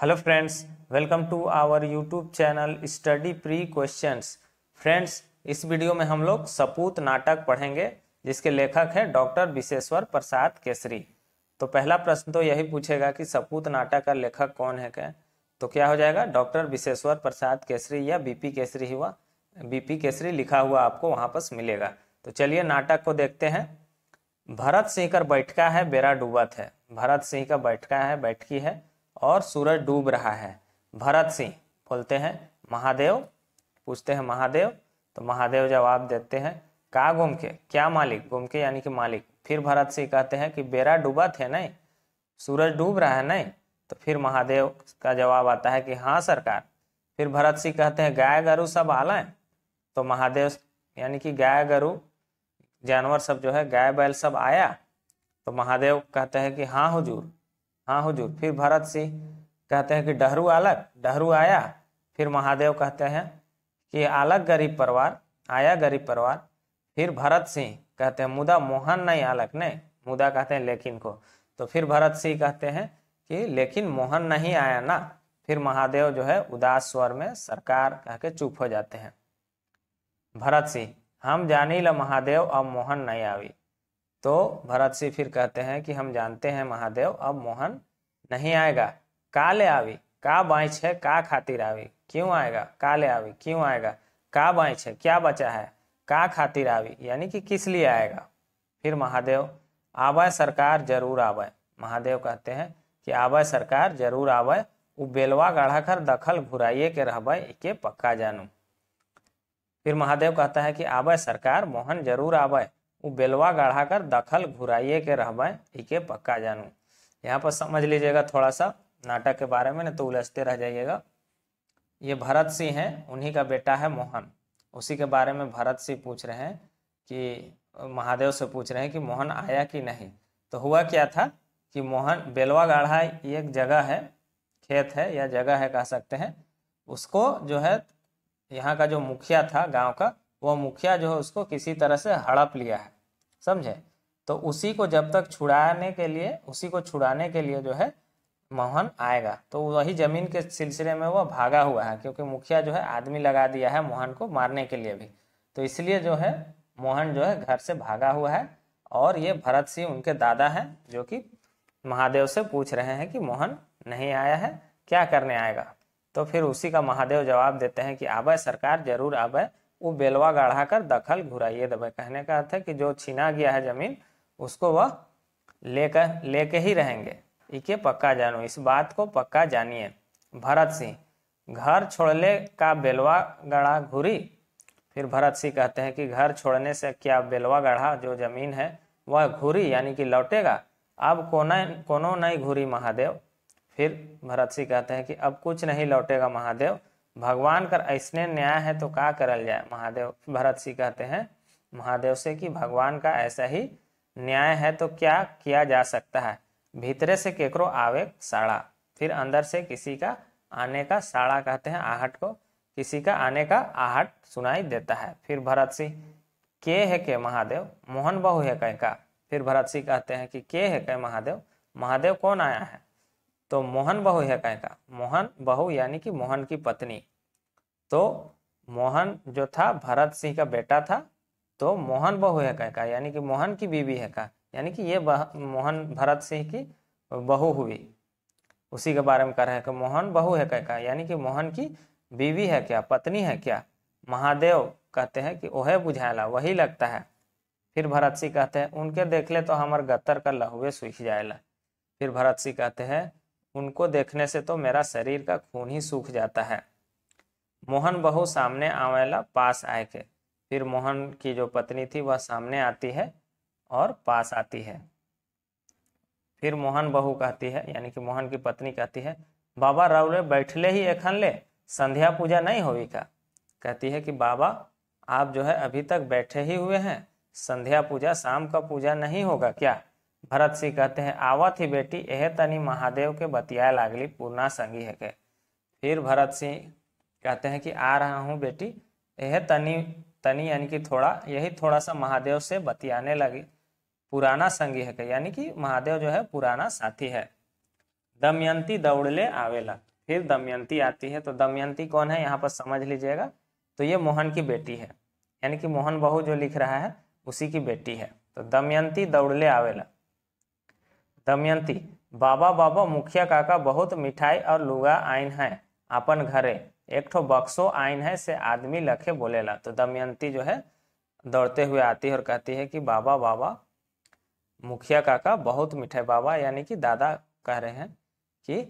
hello friends welcome to our YouTube channel study pre questions friends इस video में हम लोग सपूत नाटक पढ़ेंगे जिसके लेखक है डॉक्टर विशेश्वर प्रसाद केसरी तो पहला प्रश्न तो यही पूछेगा कि सपूत नाटक का लेखक कौन है क्या तो क्या हो जाएगा डॉक्टर विशेश्वर प्रसाद केसरी या बीपी केसरी हुआ बीपी केसरी लिखा हुआ आपको वहाँ पर मिलेगा तो चलिए नाटक को देखते हैं भरत सिंह कर बैठका है बेरा डूबत है भरत सिंह का बैठका है बैठकी है और सूरज डूब रहा है भरत सिंह बोलते हैं महादेव पूछते हैं महादेव तो महादेव जवाब देते हैं का घूम के क्या मालिक घूम के यानी कि मालिक फिर भरत सिंह कहते हैं कि बेरा डूबा थे नहीं सूरज डूब रहा है नहीं तो फिर महादेव का जवाब आता है कि हाँ सरकार फिर भरत सिंह कहते हैं गाय गरु सब आला है तो महादेव यानी कि गाय गरु जानवर सब जो है गाय बैल सब आया तो महादेव कहते हैं कि हाँ हुजूर हाँ हुजूर फिर भरत सिंह कहते हैं कि डहरू अलग डहरू आया फिर महादेव कहते हैं कि अलग गरीब परिवार आया गरीब परिवार फिर भरत सिंह कहते हैं मुदा मोहन नहीं अलग ने मुदा कहते हैं लेकिन को तो फिर भरत सिंह कहते हैं कि लेकिन मोहन नहीं आया ना फिर महादेव जो है उदास स्वर में सरकार कह के चुप हो जाते हैं भरत सिंह हम जानी ल महादेव अब मोहन नहीं आवी तो भरत सिंह फिर कहते हैं कि हम जानते हैं महादेव अब मोहन नहीं आएगा का ले आवी का बाइच है का खातिर आवी क्यों आएगा काले आवी क्यों आएगा का बाइच है क्या बचा है का खातिर आवी यानी कि किस लिए आएगा फिर महादेव आवय सरकार जरूर आवय महादेव कहते हैं कि आवय सरकार जरूर आवय वो बेलवा गढ़ा कर दखल घुराइए के रह के पक्का जानू फिर महादेव कहता है कि आवय सरकार मोहन जरूर आवय वो बेलवा गढ़ा कर दखल घुराइए के ठीक इके पक्का जानू यहाँ पर समझ लीजिएगा थोड़ा सा नाटक के बारे में ना तो उलझते रह जाइएगा ये भरत सिंह है उन्हीं का बेटा है मोहन उसी के बारे में भरत सिंह पूछ रहे हैं कि महादेव से पूछ रहे हैं कि मोहन आया कि नहीं तो हुआ क्या था कि मोहन बेलवा गाढ़ा एक जगह है खेत है या जगह है कह सकते हैं उसको जो है यहाँ का जो मुखिया था गांव का वो मुखिया जो है उसको किसी तरह से हड़प लिया है समझे तो उसी को जब तक छुड़ाने के लिए उसी को छुड़ाने के लिए जो है मोहन आएगा तो वही जमीन के सिलसिले में वह भागा हुआ है क्योंकि मुखिया जो है आदमी लगा दिया है मोहन को मारने के लिए भी तो इसलिए जो है मोहन जो है घर से भागा हुआ है और ये भरत सिंह उनके दादा हैं जो कि महादेव से पूछ रहे हैं कि मोहन नहीं आया है क्या करने आएगा तो फिर उसी का महादेव जवाब देते हैं कि आबय सरकार जरूर आबय वो बेलवा गाढ़ा कर दखल घुराइए दबे कहने का अर्थ है कि जो छीना गया है जमीन उसको वह लेकर लेके ही रहेंगे इके पक्का जानो इस बात को पक्का जानिए भरत सिंह घर छोड़ने का बेलवा गढ़ा घुरी फिर भरत सिंह कहते हैं कि घर छोड़ने से क्या बेलवा गढ़ा जो जमीन है वह घुरी यानी कि लौटेगा अब कोना कोनो नहीं घुरी महादेव फिर भरत सिंह कहते हैं कि अब कुछ नहीं लौटेगा महादेव भगवान कर ऐसने न्याय है तो का करल जाए महादेव भरत सिंह कहते हैं महादेव से कि भगवान का ऐसा ही न्याय है तो क्या किया जा सकता है भीतरे से केकरो आवे साड़ा फिर अंदर से किसी का आने का साड़ा कहते हैं आहट को किसी का आने का आहट सुनाई देता है फिर भरत सिंह के है के महादेव मोहन बहु है कह का फिर भरत सिंह कहते हैं कि के है कह महादेव महादेव कौन आया है तो मोहन बहु है कहता मोहन बहु यानी कि मोहन की पत्नी तो मोहन जो था भरत सिंह का बेटा था तो मोहन बहु है कहका यानी कि मोहन की बीवी है का यानी कि ये मोहन भरत सिंह की बहू हुई उसी के बारे में कह रहे हैं कि मोहन बहु है कहका यानी कि मोहन की बीवी है क्या पत्नी है क्या महादेव कहते हैं कि ओहे बुझाएला वही लगता है फिर भरत सिंह कहते हैं उनके देख ले तो हमारे गत्तर का लहुए सूख जाएला फिर भरत सिंह कहते हैं उनको देखने से तो मेरा शरीर का खून ही सूख जाता है मोहन बहू सामने आवेला पास आए के फिर मोहन की जो पत्नी थी वह सामने आती है और पास आती है फिर मोहन बहू कहती है यानी कि मोहन की पत्नी कहती है बाबा रावले बैठले ही एखन ले संध्या पूजा नहीं होगी का कहती है कि बाबा आप जो है अभी तक बैठे ही हुए हैं संध्या पूजा शाम का पूजा नहीं होगा क्या भरत सिंह कहते हैं आवा थी बेटी यह तनी महादेव के बतिया लागली पूर्णा संगी है के फिर भरत सिंह कहते हैं कि आ रहा हूँ बेटी यह तनी तनी यानी कि थोड़ा यही थोड़ा सा महादेव से बतियाने लगी पुराना संगी है के यानी कि महादेव जो है पुराना साथी है दमयंती दौड़ले आवेला फिर दमयंती आती है तो दमयंती कौन है यहाँ पर समझ लीजिएगा तो ये मोहन की बेटी है यानी कि मोहन बहू जो लिख रहा है उसी की बेटी है तो दमयंती दौड़ले आवेला दमयंती बाबा बाबा मुखिया काका बहुत मिठाई और लुगा आइन है अपन घरे एक ठो बक्सो आइन है से आदमी लखे बोलेला तो दमयंती जो है दौड़ते हुए आती है और कहती है कि बाबा बाबा मुखिया काका बहुत मिठाई बाबा यानी कि दादा कह रहे हैं कि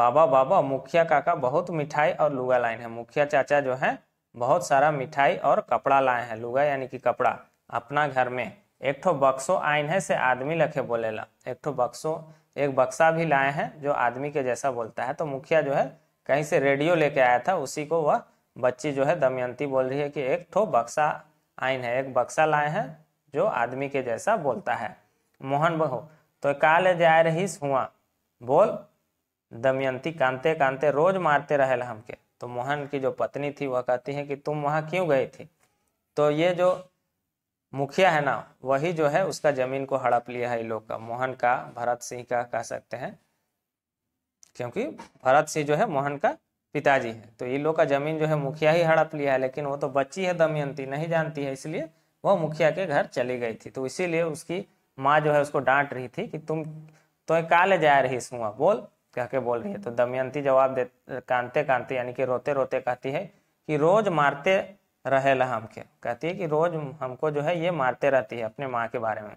बाबा बाबा मुखिया काका बहुत मिठाई और लुगा लाइन है मुखिया चाचा जो है बहुत सारा मिठाई और कपड़ा लाए हैं लुगा यानी कि कपड़ा अपना घर में एक ठो बक्सो आइन है से आदमी लखे बोलेला एक ठो बक्सो एक बक्सा भी लाए हैं जो आदमी के जैसा बोलता है तो मुखिया जो है कहीं से रेडियो लेके आया था उसी को वह बच्ची जो है दमयंती बोल रही है कि एक ठो बक्सा आइन है एक बक्सा लाए हैं जो आदमी के जैसा बोलता है मोहन बहु तो काल जाए रही हुआ बोल दमयंती कांते कांते रोज मारते रहे हमके तो मोहन की जो पत्नी थी वह कहती है कि तुम वहाँ क्यों गई थी तो ये जो मुखिया है ना वही जो है उसका जमीन को हड़प लिया है लोग का मोहन का भरत सिंह का कह सकते हैं क्योंकि भरत सिंह जो है मोहन का पिताजी है तो ये लोग का जमीन जो है मुखिया ही हड़प लिया है लेकिन वो तो बच्ची है दमयंती नहीं जानती है इसलिए वो मुखिया के घर चली गई थी तो इसीलिए उसकी माँ जो है उसको डांट रही थी कि तुम तो का ले जा रही सुआ बोल कह के बोल रही है तो दमयंती जवाब दे कानते कानते यानी कि रोते रोते कहती है कि रोज मारते रहेला हमके कहती है कि रोज हमको जो है ये मारते रहती है अपने माँ के बारे में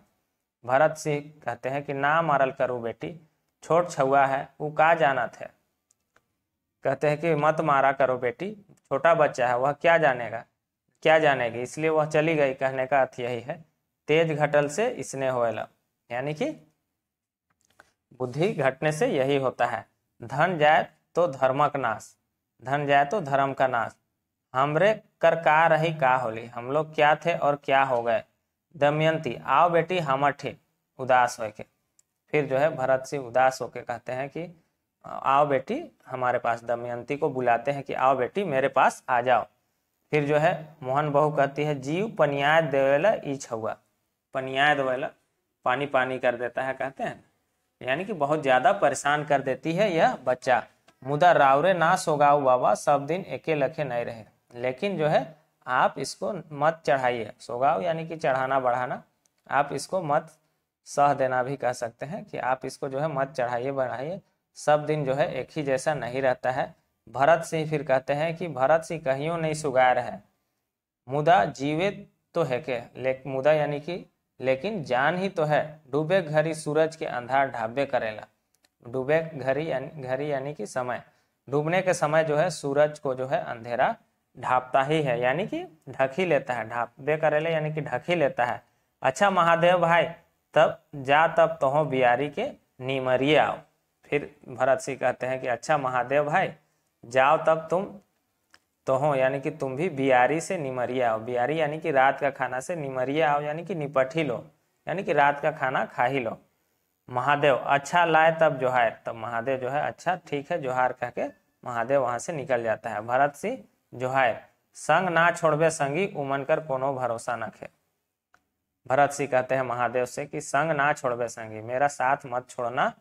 भरत सिंह कहते हैं कि ना मारल करू बेटी छोट छुआ है वो का जाना थे कहते हैं कि मत मारा करो बेटी छोटा बच्चा है वह क्या जानेगा क्या जानेगी इसलिए वह चली गई कहने का अर्थ यही है तेज घटल से इसने होएला यानी कि बुद्धि घटने से यही होता है धन जाए तो धर्मक नाश धन जाए तो धर्म का नाश हमरे कर का रही का होली हम लोग क्या थे और क्या हो गए दमयंती आओ बेटी हम ठे उदास होके फिर जो है भरत सिंह उदास होके कहते हैं कि आओ बेटी हमारे पास दमयंती को बुलाते हैं कि आओ बेटी मेरे पास आ जाओ फिर जो है मोहन बहू कहती है जीव पनिया देवेला ई छुआ पनिया देवेला पानी पानी कर देता है कहते हैं यानी कि बहुत ज्यादा परेशान कर देती है यह बच्चा मुदा रावरे ना सोगाऊ बाबा सब दिन एके लखे नहीं रहे लेकिन जो है आप इसको मत चढ़ाइए सोगाव यानी कि चढ़ाना बढ़ाना आप इसको मत सह देना भी कह सकते हैं कि आप इसको जो है मत चढ़ाइए बढ़ाइए सब दिन जो है एक ही जैसा नहीं रहता है भरत सिंह फिर कहते हैं कि भरत सिंह कहीं नहीं सुगार है मुदा जीवित तो है के ले मुदा यानी कि लेकिन जान ही तो है डूबे घरी सूरज के अंधार ढाबे करेला डूबे घड़ी यानी घड़ी यानी कि समय डूबने के समय जो है सूरज को जो है अंधेरा ढापता ही है यानी कि ढक ही लेता है ढाप दे करेले यानी कि ढक ही लेता है अच्छा महादेव भाई तब जा तब तो बिहारी के निमरिए आओ फिर भरत सिंह कहते हैं कि अच्छा महादेव भाई जाओ तब तुम तो हो यानी कि तुम भी बिहारी से निमरिए आओ बिहारी यानी कि रात का खाना से निमरिए आओ यानी कि निपट ही लो यानी कि रात का खाना खा ही लो महादेव अच्छा लाए तब जोहार तब महादेव जो है अच्छा ठीक है जोहार कह के महादेव वहां से निकल जाता है भरत सिंह जो है संग ना छोड़बे संगी उमन कर कोनो भरोसा न खे भरत सिंह कहते हैं महादेव से कि संग ना छोड़बे संगी मेरा साथ मत छोड़ना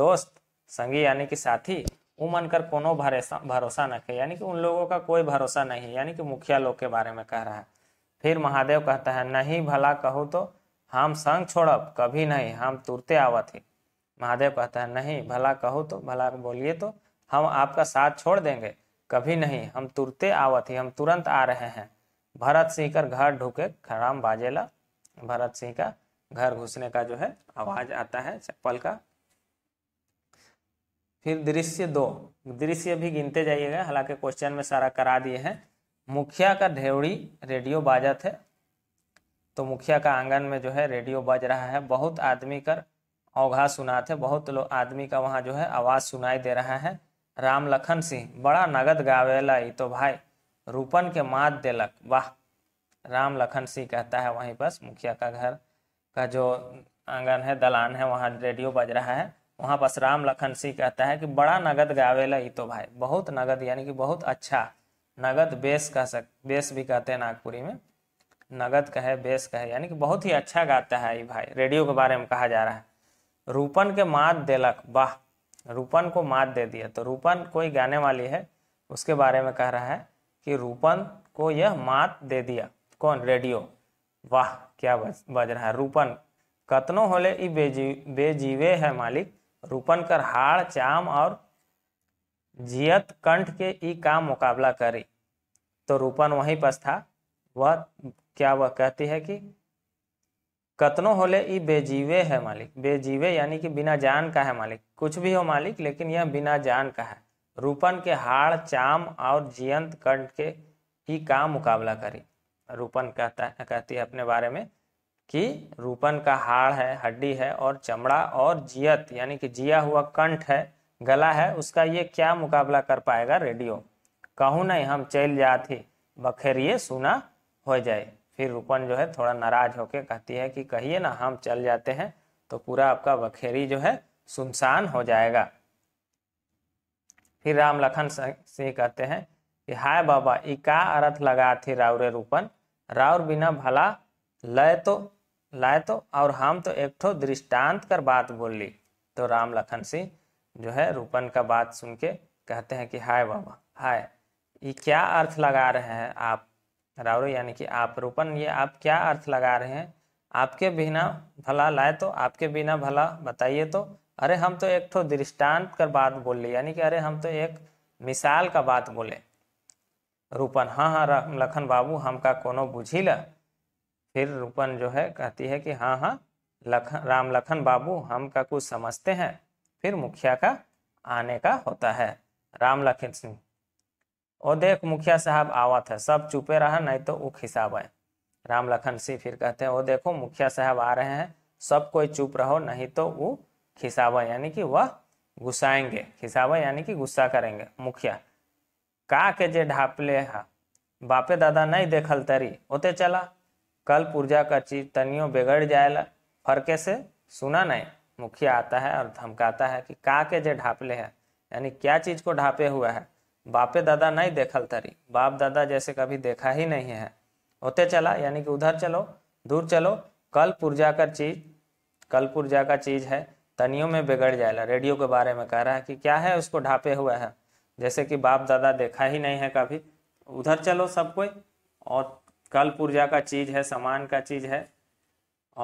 दोस्त संगी यानी कि साथी उमन कर कोनो भरोसा भरोसा न खे यानी कि उन लोगों का कोई भरोसा नहीं यानी कि मुखिया लोग के बारे में कह रहा है फिर महादेव कहता है नहीं भला कहो तो हम संग छोड़ब कभी नहीं हम तुरते आवत ही महादेव कहता है नहीं भला कहो तो भला बोलिए तो हम आपका साथ छोड़ देंगे कभी नहीं हम तुरते आवत ही हम तुरंत आ रहे हैं भरत सिंह कर घर ढुके खराम बाजेला भरत सिंह का घर घुसने का जो है आवाज आता है चप्पल का फिर दृश्य दो दृश्य भी गिनते जाइएगा हालांकि क्वेश्चन में सारा करा दिए हैं मुखिया का ढेवड़ी रेडियो बाजा थे तो मुखिया का आंगन में जो है रेडियो बज रहा है बहुत आदमी कर औघा सुना थे बहुत लोग आदमी का वहां जो है आवाज़ सुनाई दे रहा है राम लखन सिंह बड़ा नगद गावेला ही तो भाई रूपन के मात देलक वाह राम लखन सिंह कहता है वहीं बस मुखिया का घर का जो आंगन है दलान है वहाँ रेडियो बज रहा है वहाँ बस राम लखन सिंह कहता है कि बड़ा नगद गावेला ही तो भाई बहुत नगद यानी कि बहुत अच्छा नगद बेस कह सक बेस भी कहते हैं नागपुरी में नगद कहे बेस कहे यानी कि बहुत ही अच्छा गाता है ये भाई रेडियो के बारे में कहा जा रहा है रूपन के मात देलक वाह रूपन को मात दे दिया तो रूपन कोई गाने वाली है उसके बारे में कह रहा है कि रूपन को यह मात दे दिया कौन रेडियो वाह क्या बज बज रहा है रूपन कतनो होले इ बेजी बेजीवे है मालिक रूपन कर हाड़ चाम और जियत कंठ के ई का मुकाबला करी तो रूपन वहीं पर था वह क्या वह कहती है कि कतनों होले ये बेजीवे है मालिक बेजीवे यानी कि बिना जान का है मालिक कुछ भी हो मालिक लेकिन यह बिना जान का है रूपन के हाड़ चाम और जियंत कंठ के ही का मुकाबला करी रूपन कहता है कहती है अपने बारे में कि रूपन का हाड़ है हड्डी है और चमड़ा और जियत यानी कि जिया हुआ कंठ है गला है उसका ये क्या मुकाबला कर पाएगा रेडियो कहूँ नहीं हम चल जाती बखेरिए सुना हो जाए फिर रूपन जो है थोड़ा नाराज होकर कहती है कि कहिए ना हम चल जाते हैं तो पूरा आपका बखेरी जो है सुनसान हो जाएगा फिर राम लखन सिंह कहते हैं कि हाय बाबा इका अर्थ लगा थी राउरे रूपन राउर बिना भला लय तो लाए तो और हम तो एक ठो दृष्टांत कर बात बोल ली तो राम लखन सिंह जो है रूपन का बात सुन के कहते हैं कि हाय बाबा हाय ये क्या अर्थ लगा रहे हैं आप रावरो यानी कि आप रूपन ये आप क्या अर्थ लगा रहे हैं आपके बिना भला लाए तो आपके बिना भला बताइए तो अरे हम तो एक ठो दृष्टांत कर बात बोले यानी कि अरे हम तो एक मिसाल का बात बोले रूपन हाँ हाँ लखन बाबू हमका कोनो बुझी ला फिर रूपन जो है कहती है कि हाँ हाँ लखन राम लखन बाबू हम का कुछ समझते हैं फिर मुखिया का आने का होता है राम लखन सिंह और देख मुखिया साहब आवत है सब चुपे रहा नहीं तो उख हिसाब है राम लखन सिंह फिर कहते हैं वो देखो मुखिया साहब आ रहे हैं सब कोई चुप रहो नहीं तो वो खिसाब यानी कि वह गुस्साएंगे खिसाब यानी कि गुस्सा करेंगे मुखिया का के जे ढापले हा बापे दादा नहीं देखल तरी ओते चला कल पुर्जा का चीज तनियो बिगड़ जाएला फरके से सुना नहीं मुखिया आता है और धमकाता है कि का के जे ढापले है यानी क्या चीज को ढापे हुआ है बापे दादा नहीं देखल तारी बाप दादा जैसे कभी देखा ही नहीं है होते चला यानी कि उधर चलो दूर चलो कल पुर्जा का चीज कल पुर्जा का चीज है तनियों में बिगड़ जाएगा रेडियो के बारे में कह रहा है कि क्या है उसको ढापे हुआ है जैसे कि बाप दादा देखा ही नहीं है कभी उधर चलो सब कोई और कल पुर्जा का चीज है सामान का चीज है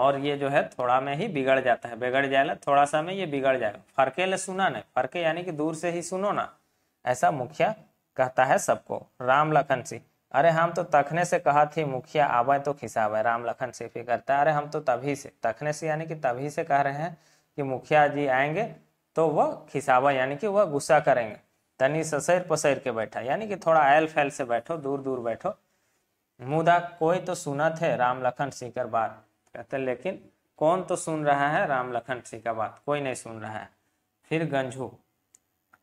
और ये जो है थोड़ा में ही बिगड़ जाता है बिगड़ जाएगा थोड़ा सा में ये बिगड़ जाएगा फरके ले सुना नहीं फरके यानी कि दूर से ही सुनो ना ऐसा मुखिया कहता है सबको राम लखन सिंह अरे हम तो तखने से कहा थी मुखिया आवे तो खिसावे राम लखन सिंह भी करता है अरे हम तो तभी से तखने से यानी कि तभी से कह रहे हैं कि मुखिया जी आएंगे तो वह खिसावा यानी कि वह गुस्सा करेंगे तनी ससैर पसैर के बैठा यानी कि थोड़ा ऐल फैल से बैठो दूर दूर बैठो मुदा कोई तो सुना थे राम लखन सिंह कर बात कहते लेकिन कौन तो सुन रहा है राम लखन सिंह का बात कोई नहीं सुन रहा है फिर गंजू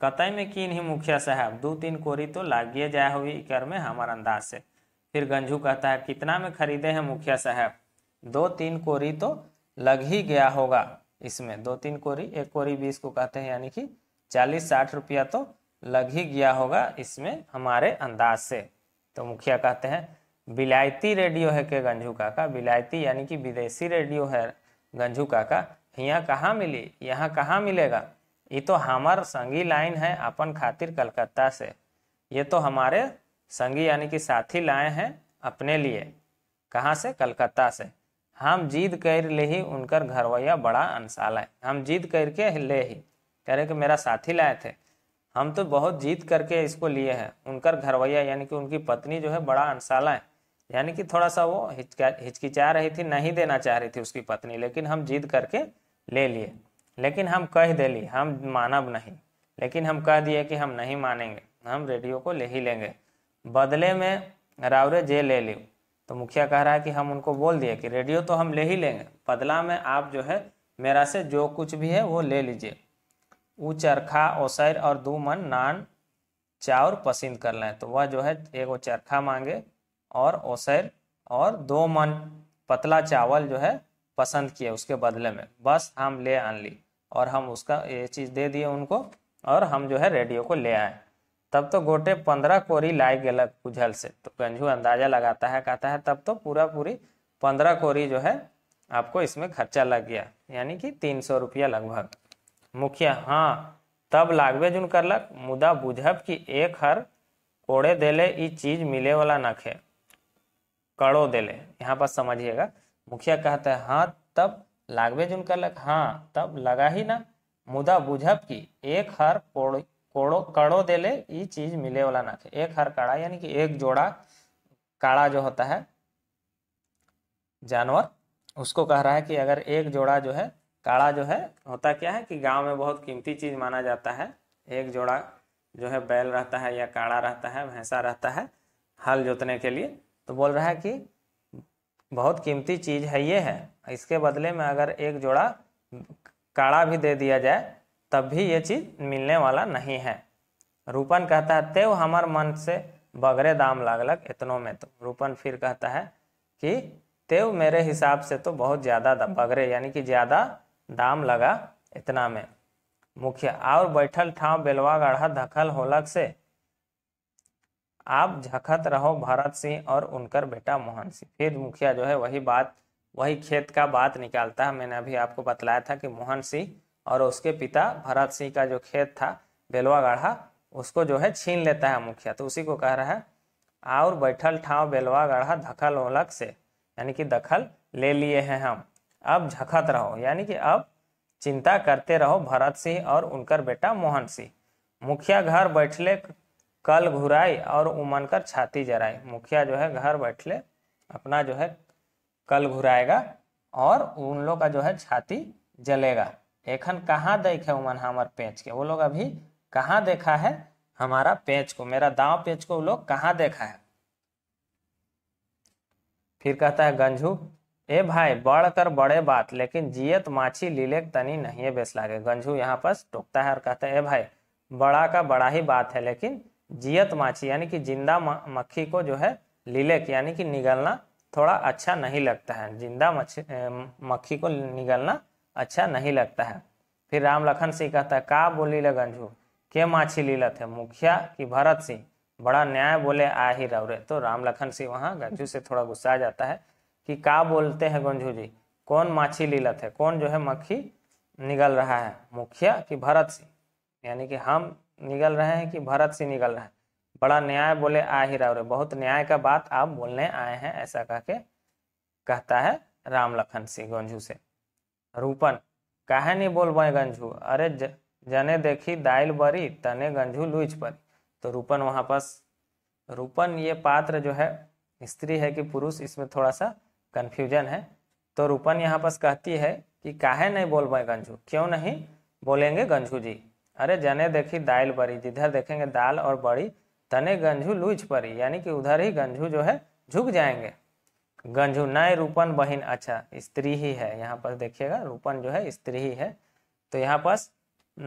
कतई में कि नहीं मुखिया साहब दो तीन कोरी तो लागिए जाए हुई कर में हमार अंदाज से फिर गंजू कहता है कितना में खरीदे हैं मुखिया साहब दो तीन कोरी तो लग ही गया होगा इसमें दो तीन कोरी एक कोरी बीस को कहते हैं यानी कि चालीस साठ रुपया तो लग ही गया होगा इसमें हमारे अंदाज से तो मुखिया कहते हैं बिलायती रेडियो है के गंजू काका बिलायती यानी कि विदेशी रेडियो है गंजू काका यहाँ कहाँ मिली यहाँ कहाँ मिलेगा ये तो हमार संगी लाइन है अपन खातिर कलकत्ता से ये तो हमारे संगी यानी कि साथी लाए हैं अपने लिए कहाँ से कलकत्ता से हम जीद कर ले ही उनकर घरवैया बड़ा अंसाल है हम जीद करके ले ही कह रहे कि मेरा साथी लाए थे हम तो बहुत जीत करके इसको लिए हैं उनकर घरवैया यानी कि उनकी पत्नी जो है बड़ा अंसाला है यानी कि थोड़ा सा वो हिचका हिचकिचा रही थी नहीं देना चाह रही थी उसकी पत्नी लेकिन हम जीत करके ले लिए लेकिन हम कह दिली हम मानब नहीं लेकिन हम कह दिए कि हम नहीं मानेंगे हम रेडियो को ले ही लेंगे बदले में रावरे जे ले ली तो मुखिया कह रहा है कि हम उनको बोल दिए कि रेडियो तो हम ले ही लेंगे बदला में आप जो है मेरा से जो कुछ भी है वो ले लीजिए ऊ चरखा ओसैर और दो मन नान चाउर पसंद कर लें तो वह जो है वो चरखा मांगे और ओसैर और दो मन पतला चावल जो है पसंद किए उसके बदले में बस हम ले आन ली और हम उसका ये चीज़ दे दिए उनको और हम जो है रेडियो को ले आए तब तो गोटे पंद्रह कोरी लाए गए कुझल से तो गंजू अंदाजा लगाता है कहता है तब तो पूरा पूरी पंद्रह कोरी जो है आपको इसमें खर्चा लग गया यानी कि तीन सौ रुपया लगभग मुखिया हाँ तब लागवे जुन लग मुदा बुझब कि एक हर कोड़े देले ई चीज मिले वाला नखे कड़ो देले यहाँ पर समझिएगा मुखिया कहता है हाँ तब लागबे जुन लग हाँ तब लगा ही ना मुदा बुझब की एक हर कोड़ो कड़ो दे ले चीज मिले वाला ना एक हर काड़ा यानी कि एक जोड़ा काड़ा जो होता है जानवर उसको कह रहा है कि अगर एक जोड़ा जो है काड़ा जो है होता क्या है कि गांव में बहुत कीमती चीज माना जाता है एक जोड़ा जो है बैल रहता है या काड़ा रहता है भैंसा रहता है हल जोतने के लिए तो बोल रहा है कि बहुत कीमती चीज़ है ये है इसके बदले में अगर एक जोड़ा काड़ा भी दे दिया जाए तब भी ये चीज़ मिलने वाला नहीं है रूपन कहता है तेव हमार मन से बगरे दाम लागलक इतनों में तो रूपन फिर कहता है कि तेव मेरे हिसाब से तो बहुत ज़्यादा बगरे यानी कि ज़्यादा दाम लगा इतना में मुखिया और बैठल ठाव बेलवा गढ़ा धखल होलक से आप झकत रहो भरत सिंह और उनकर बेटा मोहन सिंह फिर मुखिया जो है वही बात वही खेत का बात निकालता है मैंने अभी आपको बतलाया था कि मोहन सिंह और उसके पिता भरत सिंह का जो खेत था बेलवा गाढ़ा उसको जो है छीन लेता है मुखिया तो उसी को कह रहा है और बैठल ठाव बेलवा गाढ़ा धखल ओलक से यानी कि दखल ले लिए हैं हम अब झकत रहो यानी कि अब चिंता करते रहो भरत सिंह और उनकर बेटा मोहन सिंह मुखिया घर बैठले कल घुराई और उमन कर छाती जराई मुखिया जो है घर बैठले अपना जो है कल घुराएगा और उन लोग का जो है छाती जलेगा एखन कहाँ देखे उमन हमार पेच के वो लोग अभी कहाँ देखा है हमारा पेच को मेरा दांव पेच को वो लोग कहाँ देखा है फिर कहता है गंजू ए भाई बढ़ कर बड़े बात लेकिन जियत माछी लीले तनी नहीं बेस लागे गंजू यहाँ पर टोकता है और कहता है ए भाई बड़ा का बड़ा ही बात है लेकिन जियत माछी यानी कि जिंदा मक्खी को जो है लिलेक यानी कि निगलना थोड़ा अच्छा नहीं लगता है जिंदा मक्खी को निगलना अच्छा नहीं लगता है फिर राम लखन सिंह कहता है का बोली लगंजू के माछी लीलत है मुखिया कि भरत सिंह बड़ा न्याय बोले आ ही रवरे तो राम लखन सिंह वहाँ गंजू से थोड़ा गुस्सा आ जाता है कि का बोलते हैं गंजू जी कौन माछी लीलत है कौन जो है मक्खी निगल रहा है मुखिया कि भरत सिंह यानी कि हम निकल रहे हैं कि भरत से निकल रहे हैं बड़ा न्याय बोले आ ही रहा बहुत न्याय का बात आप बोलने आए हैं ऐसा कह के कहता है राम लखन सिंह गंजू से रूपन काहे नहीं बोलबे गंजू अरे ज, जने देखी दाइल बरी तने गंजू लुच पर तो रूपन वहां पास रूपन ये पात्र जो है स्त्री है कि पुरुष इसमें थोड़ा सा कन्फ्यूजन है तो रूपन यहाँ पास कहती है कि काहे नहीं बोल पाए गंजू क्यों नहीं बोलेंगे गंजू जी अरे जने देखी दाल बड़ी जिधर देखेंगे दाल और बड़ी तने गंजू लूझ पड़ी यानी कि उधर ही गंजू जो है झुक जाएंगे गंजू नए रूपन बहिन अच्छा स्त्री ही है यहाँ पर देखिएगा रूपन जो है स्त्री ही है तो यहाँ पास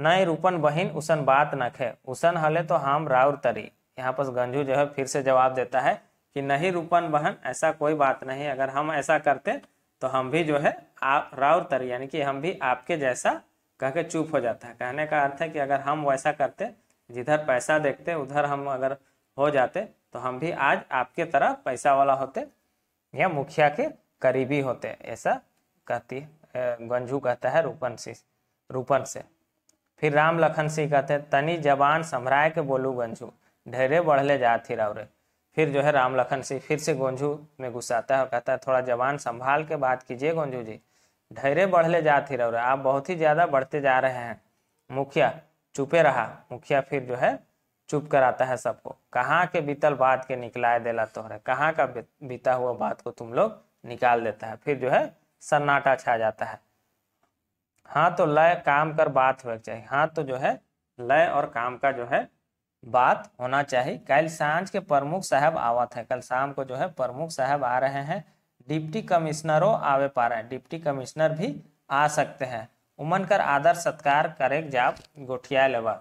नए रूपन बहिन उसन बात नखे उसन हले तो हम राउर तरी यहाँ पास गंजू जो है फिर से जवाब देता है कि नहीं रूपन बहन ऐसा कोई बात नहीं अगर हम ऐसा करते तो हम भी जो है आप राउर तरी यानी कि हम भी आपके जैसा कह के चुप हो जाता है कहने का अर्थ है कि अगर हम वैसा करते जिधर पैसा देखते उधर हम अगर हो जाते तो हम भी आज आपके तरह पैसा वाला होते या मुखिया के करीबी होते ऐसा कहती गंजू कहता है रूपन सिंह रूपन से फिर राम लखन सिंह कहते हैं तनी जवान सम्राय के बोलू गंजू ढेरे बढ़ले जाती रावरे फिर जो है राम लखन सिंह फिर से गंजू में घुसाता है और कहता है थोड़ा जवान संभाल के बात कीजिए गंजू जी धैर्य बढ़ले जाते रहो आप बहुत ही ज़्यादा बढ़ते जा रहे हैं मुखिया चुपे रहा मुखिया फिर जो है चुप कराता है सबको कहाँ के बीतल बात के निकलाए देला तोहरे कहाँ का बीता हुआ बात को तुम लोग निकाल देता है फिर जो है सन्नाटा छा जाता है हाँ तो लय काम कर बात हो चाहिए हाँ तो जो है लय और काम का जो है बात होना चाहिए कल सांझ के प्रमुख साहब आवा थे कल शाम को जो है प्रमुख साहब आ रहे हैं डिप्टी कमिश्नरों आवे पा रहे हैं डिप्टी कमिश्नर भी आ सकते हैं उमन कर आदर सत्कार करे जाप गोठिया लेवा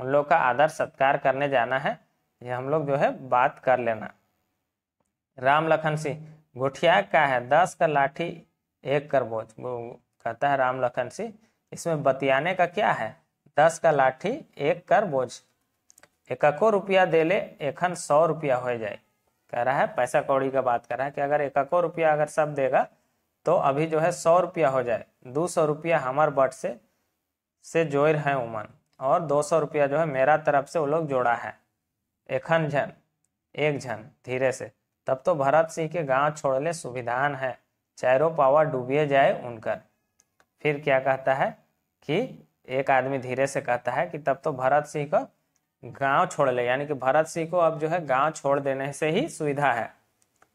उन लोग का आदर सत्कार करने जाना है ये हम लोग जो है बात कर लेना राम लखन सिंह गोठिया का है दस का लाठी एक कर बोझ कहता है राम लखन सिंह इसमें बतियाने का क्या है दस का लाठी एक कर बोझ एकको रुपया दे ले एखन सौ रुपया हो जाए कह रहा है पैसा कौड़ी का बात कर रहा है कि अगर एक रुपया अगर सब देगा तो अभी जो है सौ रुपया हो जाए दो सौ रुपया हमार बट से से जोड़ है उमन और दो सौ रुपया जो है मेरा तरफ से वो लोग जोड़ा है एखन झन एक झन धीरे से तब तो भरत सिंह के गांव छोड़ ले सुविधान है चारों पावा डूबिए जाए उनकर फिर क्या कहता है कि एक आदमी धीरे से कहता है कि तब तो भरत सिंह का गांव छोड़ ले यानी कि भरत सिंह को अब जो है गांव छोड़ देने से ही सुविधा है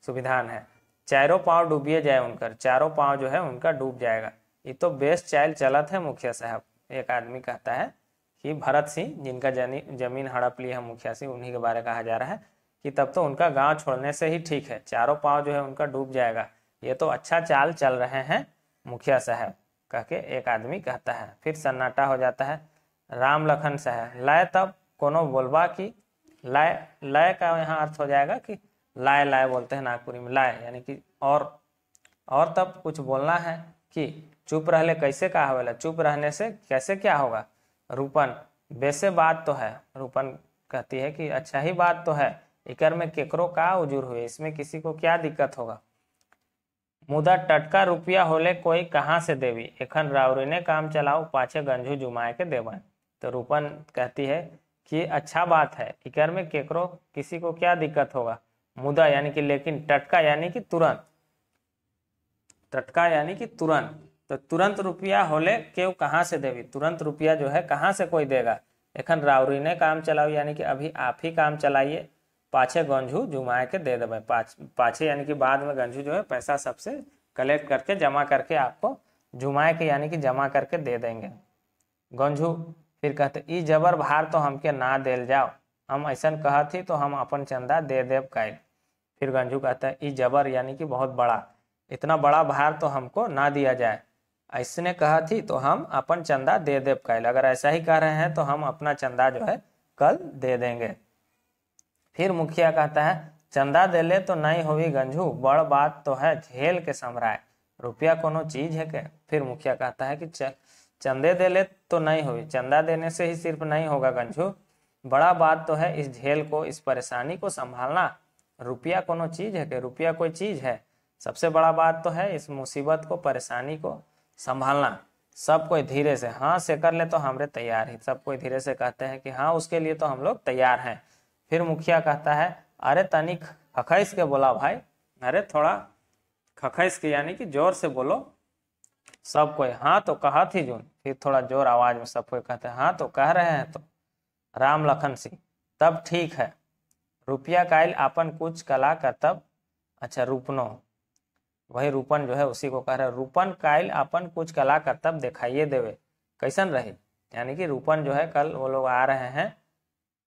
सुविधान है चारों पाँव डूबिए जाए उनका चारों पाँव जो है उनका डूब जाएगा ये तो बेस्ट चाइल चलत है मुखिया साहब एक आदमी कहता है कि भरत सिंह जिनका जमीन हड़प ली है मुखिया सिंह उन्हीं के बारे कहा जा रहा है कि तब तो उनका गांव छोड़ने से ही ठीक है चारों पाँव जो है उनका डूब जाएगा ये तो अच्छा चाल चल रहे हैं मुखिया साहब कह के एक आदमी कहता है फिर सन्नाटा हो जाता है राम लखन साहब लाए तब कोनो बोलवा की लाय लय का यहाँ अर्थ हो जाएगा कि लाए लाय बोलते हैं नागपुरी में लाए यानी कि और और तब कुछ बोलना है कि चुप रहले कैसे कहा बोला चुप रहने से कैसे क्या होगा रूपन वैसे बात तो है रूपन कहती है कि अच्छा ही बात तो है इकर में केकरो का उजूर हुए इसमें किसी को क्या दिक्कत होगा मुदा टटका रुपया होले कोई कहाँ से देवी एखन रावरी ने काम चलाओ पाछे गंजू जुमाए के देवन तो रूपन कहती है कि अच्छा बात है कि इकर में केकरो किसी को क्या दिक्कत होगा मुदा यानी कि लेकिन टटका यानी कि तुरंत टटका यानी कि तुरंत तो तुरंत रुपया होले केव कहाँ से देवी तुरंत रुपया जो है कहाँ से कोई देगा एखन रावरी ने काम चलाओ यानी कि अभी आप ही काम चलाइए पाछे गंजू जुमा के दे देवे पाछ, पाछे यानी कि बाद में गंजू जो है पैसा सबसे कलेक्ट करके जमा करके आपको जुमा के यानी कि जमा करके दे देंगे गंजू फिर कहते ई जबर भार तो हमके ना दिल जाओ हम ऐसा कहत ही तो हम अपन चंदा दे देव कायल फिर गंजू कहता है ई जबर यानी कि बहुत बड़ा इतना बड़ा भार तो हमको ना दिया जाए ऐसने कहा थी तो हम अपन चंदा दे देव कायल अगर ऐसा ही कह रहे हैं तो हम अपना चंदा जो है कल दे देंगे फिर मुखिया कहता है चंदा दे ले तो नहीं होगी गंजू बड़ बात तो है झेल के सम्राय रुपया कोनो चीज है के फिर मुखिया कहता है कि चंदे दे ले तो नहीं हुई चंदा देने से ही सिर्फ नहीं होगा गंजू बड़ा बात तो है इस झेल को इस परेशानी को संभालना रुपया कोनो चीज है क्या रुपया कोई चीज है सबसे बड़ा बात तो है इस मुसीबत को परेशानी को संभालना सब कोई धीरे से हाँ से कर ले तो हमरे तैयार ही सब कोई धीरे से कहते हैं कि हाँ उसके लिए तो हम लोग तैयार हैं फिर मुखिया कहता है अरे तनिक खखैस के बोला भाई अरे थोड़ा खखैस के यानी कि जोर से बोलो सब कोई हाँ तो कहा थी जून फिर थोड़ा जोर आवाज में सब कोई कहते हाँ तो कह रहे हैं तो राम लखन सिंह तब ठीक है रुपया कायल अपन कुछ कला कर तब अच्छा रूपनो वही रूपन जो है उसी को कह रहे रूपन कायल अपन कुछ कला कर तब दिखाइए देवे कैसन रही यानी कि रूपन जो है कल वो लोग आ रहे हैं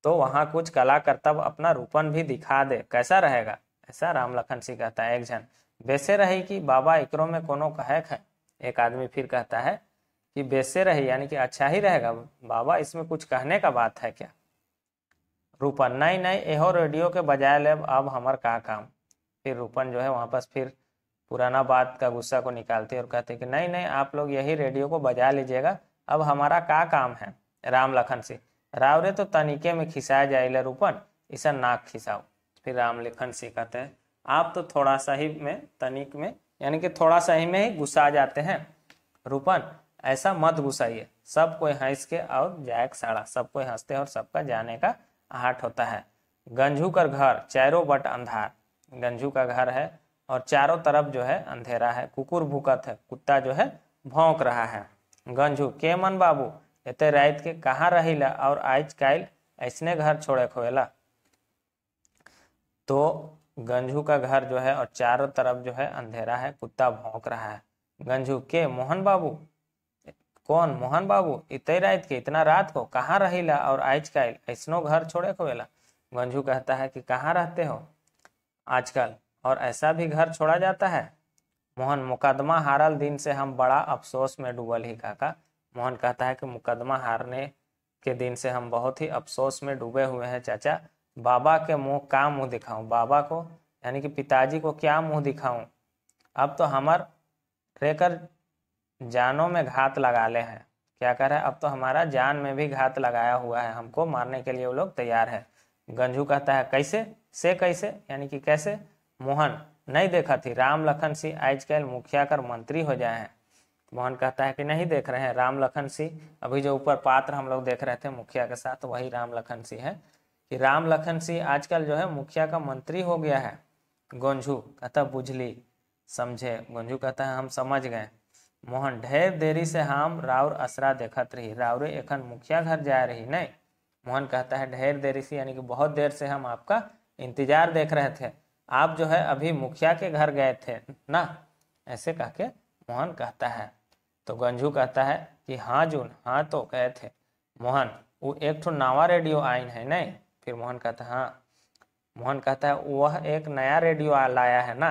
तो वहाँ कुछ कला करतब अपना रूपन भी दिखा दे कैसा रहेगा ऐसा राम लखन सिंह कहता है एक जन वैसे रही कि बाबा इकरों में कोनो कहक है एक आदमी फिर कहता है कि बेसे रहे यानी कि अच्छा ही रहेगा बाबा इसमें कुछ कहने का बात है क्या रूपन नहीं नहीं एहो रेडियो के बजाय ले अब हमार का काम फिर रूपन जो है वहाँ पर फिर पुराना बात का गुस्सा को निकालते और कहते कि नहीं नहीं आप लोग यही रेडियो को बजा लीजिएगा अब हमारा का काम है राम लखन सिंह रावरे तो तनिके में खिसाया जाए रूपन इसे नाक खिसाओ फिर राम लखन सिंह कहते हैं आप तो थोड़ा सा ही में तनिक में यानी कि थोड़ा सा ही में ही गुस्सा जाते हैं रूपन ऐसा मत घुसाइए सब कोई हंस के और जाए साड़ा सब कोई हंसते और सबका जाने का आहट होता है गंजू का घर चारों बट अंधार गंजू का घर है और चारों तरफ जो है अंधेरा है कुकुर भूकत है कुत्ता जो है भौंक रहा है गंजू के मन बाबू एते रात के कहाँ रहिला और आज काल ऐसने घर छोड़े खोएला तो गंजू का घर जो है और चारों तरफ जो है अंधेरा है कुत्ता भौंक रहा है गंजू के मोहन बाबू कौन मोहन बाबू इतने रात के इतना रात को कहाँ ला और आजकल ऐसनो घर छोड़े वेला गंजू कहता है कि कहाँ रहते हो आजकल और ऐसा भी घर छोड़ा जाता है मोहन मुकदमा हारल दिन से हम बड़ा अफसोस में डूबल ही काका मोहन कहता है कि मुकदमा हारने के दिन से हम बहुत ही अफसोस में डूबे हुए हैं चाचा बाबा के मुंह का मुंह दिखाऊं बाबा को यानी कि पिताजी को क्या मुंह दिखाऊं अब तो हमार रेकर जानों में घात लगा ले हैं क्या करे रहे अब तो हमारा जान में भी घात लगाया हुआ है हमको मारने के लिए वो लोग तैयार है गंजू कहता है कैसे से कैसे यानी कि कैसे मोहन नहीं देखा थी राम लखन सिंह आजकल मुखिया कर मंत्री हो जाए हैं मोहन कहता है कि नहीं देख रहे हैं राम लखन सिंह अभी जो ऊपर पात्र हम लोग देख रहे थे मुखिया के साथ वही राम लखन सिंह है कि राम लखन सिंह आजकल जो है मुखिया का मंत्री हो गया है गोंझू कहता ली समझे गोंझू कहता है हम समझ गए मोहन ढेर देरी से हम रावर असरा देखत रही रावरे एखन मुखिया घर जा रही नहीं मोहन कहता है ढेर देरी से यानी कि बहुत देर से हम आपका इंतजार देख रहे थे आप जो है अभी मुखिया के घर गए थे ना ऐसे कह के मोहन कहता है तो गंजू कहता है कि हाँ जून हाँ तो गए थे मोहन वो एक ठो नावा रेडियो आइन है नहीं फिर मोहन कहता हाँ मोहन कहता है वह एक नया रेडियो लाया है ना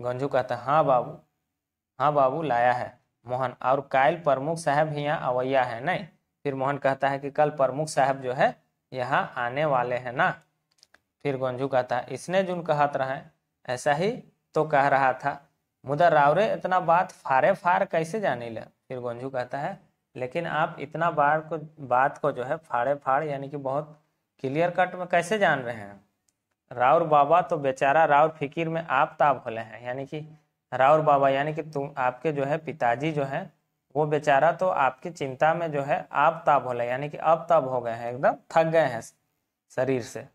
गंजू कहता है हाँ बाबू हाँ बाबू लाया है मोहन और कायल प्रमुख साहब ही यहाँ अवैया है नहीं फिर मोहन कहता है कि कल प्रमुख साहब जो है यहाँ आने वाले हैं ना फिर गंजू कहता है इसने जुन कहत रहे ऐसा ही तो कह रहा था मुदर रावरे इतना बात फारे फार कैसे जाने ले फिर गंजू कहता है लेकिन आप इतना बार को बात को जो है फाड़े फाड़ यानी कि बहुत क्लियर कट में कैसे जान रहे हैं राउर बाबा तो बेचारा राउर फिकीर में आप ताब होले हैं यानी कि राउर बाबा यानी कि तुम आपके जो है पिताजी जो है वो बेचारा तो आपकी चिंता में जो है आप ताब होले यानी कि अब ताब हो गए हैं एकदम थक गए हैं शरीर से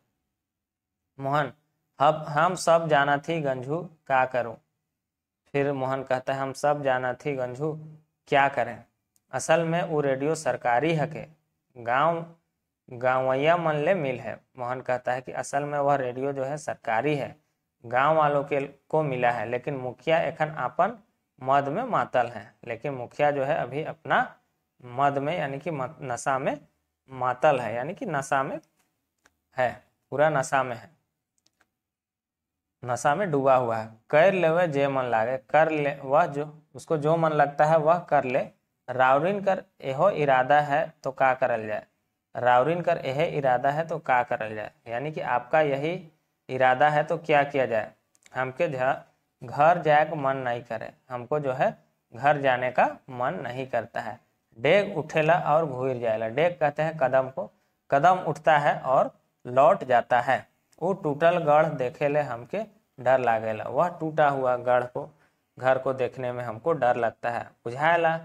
मोहन हब हम सब जाना थी गंजू क्या करूं फिर मोहन कहता है हम सब जाना थी गंजू क्या करें असल में वो रेडियो सरकारी हके गांव गांवैया मन ले मिल है मोहन कहता है कि असल में वह रेडियो जो है सरकारी है गांव वालों के को मिला है लेकिन मुखिया एखन अपन मद में मातल हैं लेकिन मुखिया जो है अभी अपना मद में यानी कि नशा में मातल है यानी कि नशा में है पूरा नशा में है नशा में डूबा हुआ है कर ले वह जे मन लागे कर ले वह जो उसको जो मन लगता है वह कर ले रावरिन कर एहो इरादा है तो का करल जाए रावरिन कर यह इरादा है तो का कर जाए यानी कि आपका यही इरादा है तो क्या किया जाए हमके घर जाए को मन नहीं करे हमको जो है घर जाने का मन नहीं करता है डेग उठेला और घूर जाएला डेग कहते हैं कदम को कदम उठता है और लौट जाता है वो टूटल गढ़ देखे ले हमके डर लागेला वह टूटा हुआ गढ़ को घर को देखने में हमको डर लगता है बुझाएला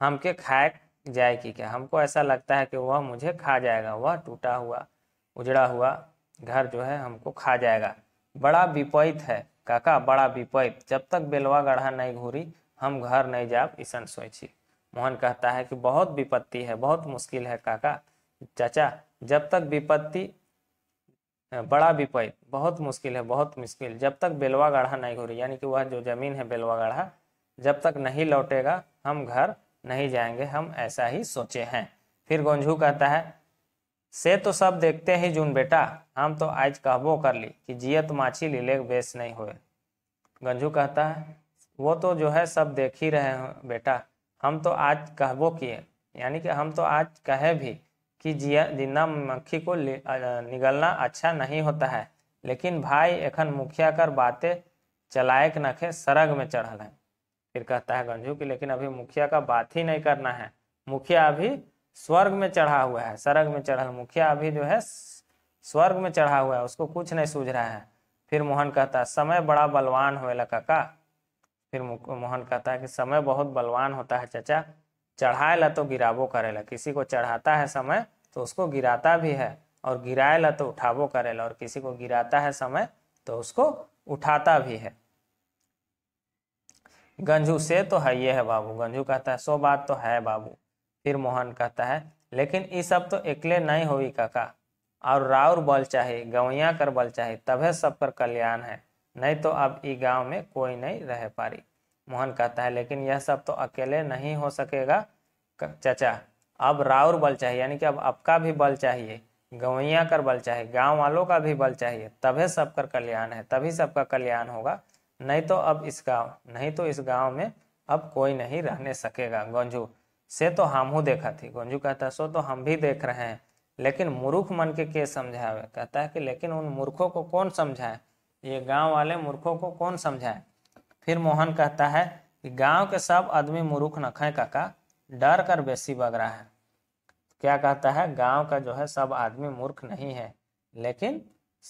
हमके खाए जाएगी क्या हमको ऐसा लगता है कि वह मुझे खा जाएगा वह टूटा हुआ उजड़ा हुआ घर जो है हमको खा जाएगा बड़ा विपरीत है काका बड़ा विपरीत जब तक बेलवा गढ़ा नहीं घूरी हम घर नहीं जाब ईसन सोची मोहन कहता है कि बहुत विपत्ति है बहुत मुश्किल है काका चाचा जब तक विपत्ति बड़ा विपरीत बहुत मुश्किल है बहुत मुश्किल जब तक बेलवा गढ़ा नहीं घूरी यानी कि वह जो जमीन है बेलवा गढ़ा जब तक नहीं लौटेगा हम घर नहीं जाएंगे हम ऐसा ही सोचे हैं फिर गोंझू कहता है से तो सब देखते ही जून बेटा हम तो आज कहबो कर ली कि जियत माछी लीले बेस नहीं हुए गंजू कहता है वो तो जो है सब देख ही रहे हैं बेटा हम तो आज कहबो किए यानी कि हम तो आज कहे भी कि जिया जिंदा मक्खी को निगलना अच्छा नहीं होता है लेकिन भाई एखन मुखिया कर बातें चलायक नखे सरग में चढ़ल है फिर कहता है गंजू की लेकिन अभी मुखिया का बात ही नहीं करना है मुखिया अभी स्वर्ग में चढ़ा हुआ है सरग में चढ़ा मुखिया अभी जो है स्वर्ग में चढ़ा हुआ है उसको कुछ नहीं सूझ रहा है फिर मोहन कहता है समय बड़ा बलवान हो काका फिर मोहन कहता है कि समय बहुत बलवान होता है चाचा चढ़ाए ला तो गिराबो करेला किसी को चढ़ाता है समय तो उसको गिराता भी है और गिराए ला तो उठावो करेला और किसी को गिराता है समय तो उसको उठाता भी है गंजू से तो है ये है बाबू गंजू कहता है सो बात तो है बाबू फिर मोहन कहता है लेकिन ये सब तो एकले नहीं हो काका और राउर बल चाहे गवैया कर बल चाहिए तभी सब पर कल्याण है नहीं तो अब ई गांव में कोई नहीं रह पारी मोहन कहता है लेकिन यह सब तो अकेले नहीं हो सकेगा चचा अब राउर बल चाहिए यानी कि अब आपका भी बल चाहिए गवैया कर बल चाहिए गांव वालों का भी बल चाहिए तभी सब कर कल्याण है तभी सबका कल्याण होगा नहीं तो अब इस गांव नहीं तो इस गांव में अब कोई नहीं रहने सकेगा गंजू से तो हम हूँ देखा थी गंजू कहता सो तो हम भी देख रहे हैं लेकिन मूर्ख मन के के समझावे कहता है कि लेकिन उन मूर्खों को कौन समझाए ये गांव वाले मूर्खों को कौन समझाए फिर मोहन कहता है कि गांव के सब आदमी मूर्ख नखें काका डर कर बेसी बग रहा है क्या कहता है गांव का जो है सब आदमी मूर्ख नहीं है लेकिन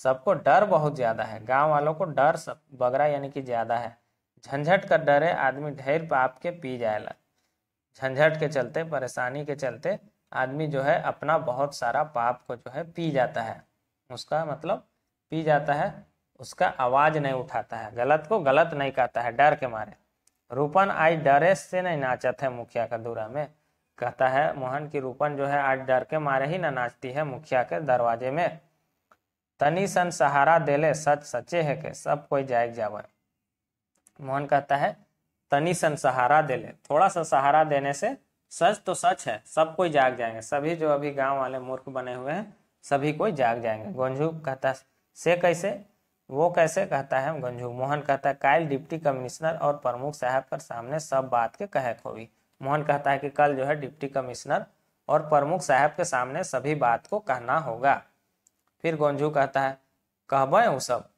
सबको डर बहुत ज़्यादा है गांव वालों को डर सब बगरा यानी कि ज़्यादा है झंझट का डर है आदमी ढेर पाप के पी जाएगा झंझट के चलते परेशानी के चलते आदमी जो है अपना बहुत सारा पाप को जो है पी जाता है उसका मतलब पी जाता है उसका आवाज़ नहीं उठाता है गलत को गलत नहीं कहता है डर के मारे रूपन आज डरे से नहीं नाचत है मुखिया का दूरा में कहता है मोहन की रूपन जो है आज डर के मारे ही ना नाचती है मुखिया के दरवाजे में तनी सन सहारा देले सच सचे है के सब कोई जाग जावे मोहन कहता है तनी सन सहारा देले थोड़ा सा सहारा देने से सच तो सच है सब कोई जाग जाएंगे सभी जो अभी गांव वाले मूर्ख बने हुए हैं सभी कोई जाग जाएंगे गंजू कहता है से कैसे वो कैसे कहता है गंजू मोहन कहता है कायल डिप्टी कमिश्नर और प्रमुख साहब कर सामने सब बात के कहे होगी मोहन कहता है कि कल जो है डिप्टी कमिश्नर और प्रमुख साहब के सामने सभी बात को कहना होगा फिर गोंजू कहता है कहबे वो सब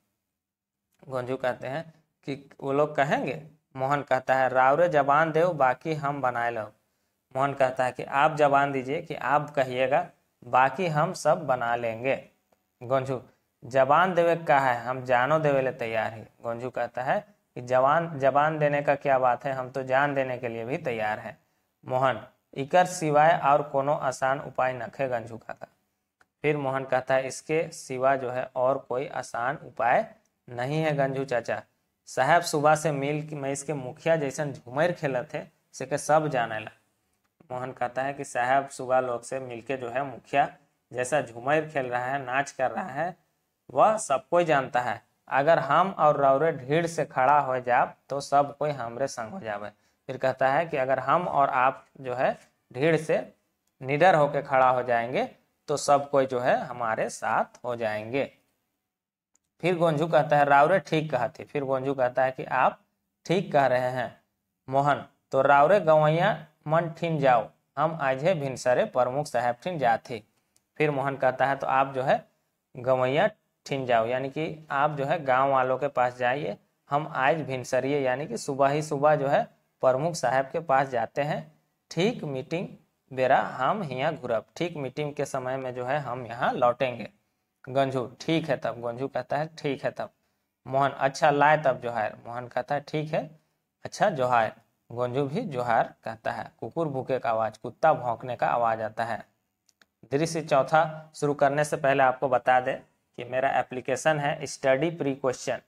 गोंजू कहते हैं कि वो लोग कहेंगे मोहन कहता है रावरे जबान देव बाकी हम बनाए लो मोहन कहता है कि आप जबान दीजिए कि आप कहिएगा बाकी हम सब बना लेंगे गोंझू जबान देवे का है हम जानो देवे ले तैयार है गोंझू कहता है कि जवान जबान देने का क्या बात है हम तो जान देने के लिए भी तैयार हैं मोहन इकर सिवाय और कोनो आसान उपाय नखे गंजू काका फिर मोहन कहता है इसके सिवा जो है और कोई आसान उपाय नहीं है गंजू चाचा साहब सुबह से मिल मैं इसके मुखिया जैसन झूमर खेलत थे से सब जाने ला मोहन कहता है कि साहब सुबह लोग से मिलके जो है मुखिया जैसा झूमर खेल रहा है नाच कर रहा है वह सब कोई जानता है अगर हम और रावरे भीड़ से खड़ा हो जाब तो सब कोई हमरे संग हो जावे फिर कहता है कि अगर हम और आप जो है भीड़ से निडर होके खड़ा हो जाएंगे तो सब कोई जो है हमारे साथ हो जाएंगे फिर गोंजू कहता है रावरे ठीक कहा थे फिर गोंजू कहता है कि आप ठीक कह रहे हैं मोहन तो रावरे गवैया मन ठीन जाओ हम है भिनसरे प्रमुख साहेब ठीन जाते फिर मोहन कहता है तो आप जो है गवैया ठीन जाओ यानी कि आप जो है गांव वालों के पास जाइए हम आज भिनसरिए यानी कि सुबह ही सुबह जो है प्रमुख साहब के पास जाते हैं ठीक मीटिंग बेरा हम यहाँ घुरब ठीक मीटिंग के समय में जो है हम यहाँ लौटेंगे गंजू ठीक है तब गंजू कहता है ठीक है तब मोहन अच्छा लाए तब जोहार मोहन कहता है ठीक है अच्छा जोहार गंजू भी जोहार कहता है कुकुर भूखे का आवाज कुत्ता भौंकने का आवाज आता है दृश्य चौथा शुरू करने से पहले आपको बता दे कि मेरा एप्लीकेशन है स्टडी प्री क्वेश्चन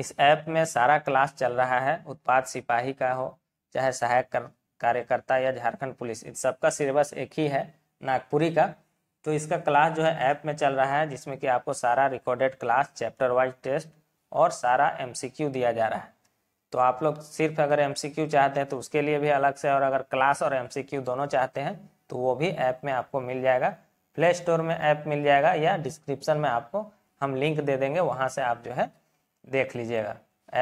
इस ऐप में सारा क्लास चल रहा है उत्पाद सिपाही का हो चाहे सहायक कर, कार्यकर्ता या झारखंड पुलिस इन सबका सिलेबस एक ही है नागपुरी का तो इसका क्लास जो है ऐप में चल रहा है जिसमें कि आपको सारा recorded class chapter wise test और सारा एम दिया जा रहा है तो आप लोग सिर्फ अगर एम चाहते हैं तो उसके लिए भी अलग से और अगर क्लास और एम दोनों चाहते हैं तो वो भी ऐप में आपको मिल जाएगा प्ले स्टोर में ऐप मिल जाएगा या डिस्क्रिप्शन में आपको हम लिंक दे देंगे वहाँ से आप जो है देख लीजिएगा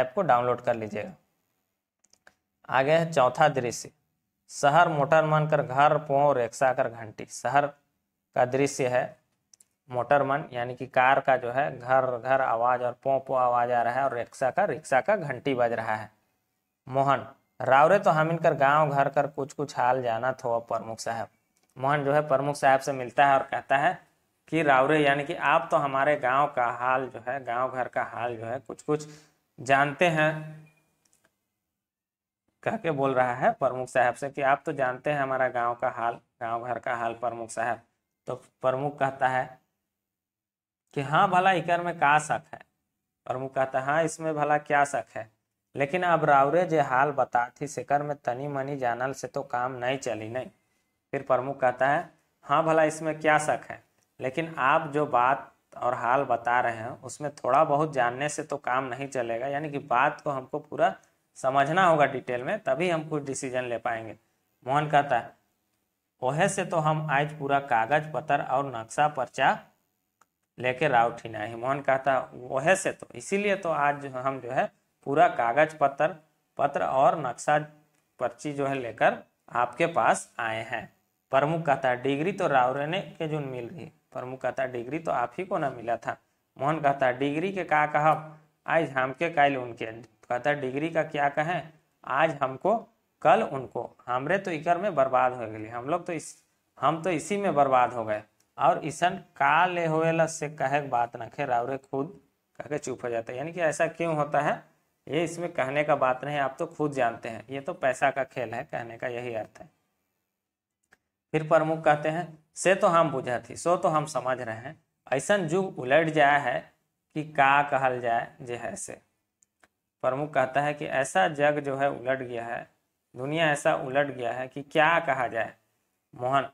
ऐप को डाउनलोड कर लीजिएगा आगे है चौथा दृश्य शहर मोटर मन कर घर पों रेक्सा कर घंटी शहर का दृश्य है मोटर मन यानी कि कार का जो है घर घर आवाज और पों पों आवाज आ रहा है और रिक्शा का रिक्शा का घंटी बज रहा है मोहन रावरे तो हम इनकर गांव घर कर कुछ कुछ हाल जाना थो प्रमुख साहब मोहन जो है प्रमुख साहब से मिलता है और कहता है कि रावरे यानी कि आप तो हमारे गांव का हाल जो है गांव घर का हाल जो है कुछ कुछ जानते हैं कह के बोल रहा है प्रमुख साहब से कि आप तो जानते हैं हमारा गांव का हाल गांव घर का हाल प्रमुख साहब तो प्रमुख कहता है कि हाँ भला इकर में का शक है प्रमुख कहता है हाँ इसमें भला क्या शक है लेकिन अब रावरे जे हाल बता थी सिकर में तनी मनी जानल से तो काम नहीं चली नहीं फिर प्रमुख कहता है हाँ भला इसमें क्या शक है लेकिन आप जो बात और हाल बता रहे हैं उसमें थोड़ा बहुत जानने से तो काम नहीं चलेगा यानी कि बात को हमको पूरा समझना होगा डिटेल में तभी हम कुछ डिसीजन ले पाएंगे मोहन कहता है ओहे से तो हम आज पूरा कागज पत्र और नक्शा पर्चा लेके राव ठिना मोहन कहता ओहे से तो इसीलिए तो आज हम जो है पूरा कागज पत्र पत्र और नक्शा पर्ची जो है लेकर आपके पास आए हैं प्रमुख कहता डिग्री तो रावरे ने के जुन मिल रही प्रमुख कहता डिग्री तो आप ही को ना मिला था मोहन कहता डिग्री के का कहा आज हमके काल उनके कहता डिग्री का क्या कहें आज हमको कल उनको हमरे तो इकर में बर्बाद हो गई हम लोग तो इस हम तो इसी में बर्बाद हो गए और ईसन का ले होएला से कहे बात न खे रावरे खुद कह के चुप हो जाता है यानी कि ऐसा क्यों होता है ये इसमें कहने का बात नहीं आप तो खुद जानते हैं ये तो पैसा का खेल है कहने का यही अर्थ है फिर प्रमुख कहते हैं से तो हम बुझा थी सो तो हम समझ रहे हैं ऐसा जुग उलट जाए है कि का कहल जाए जे है से प्रमुख कहता है कि ऐसा जग जो है उलट गया है दुनिया ऐसा उलट गया है कि क्या कहा जाए मोहन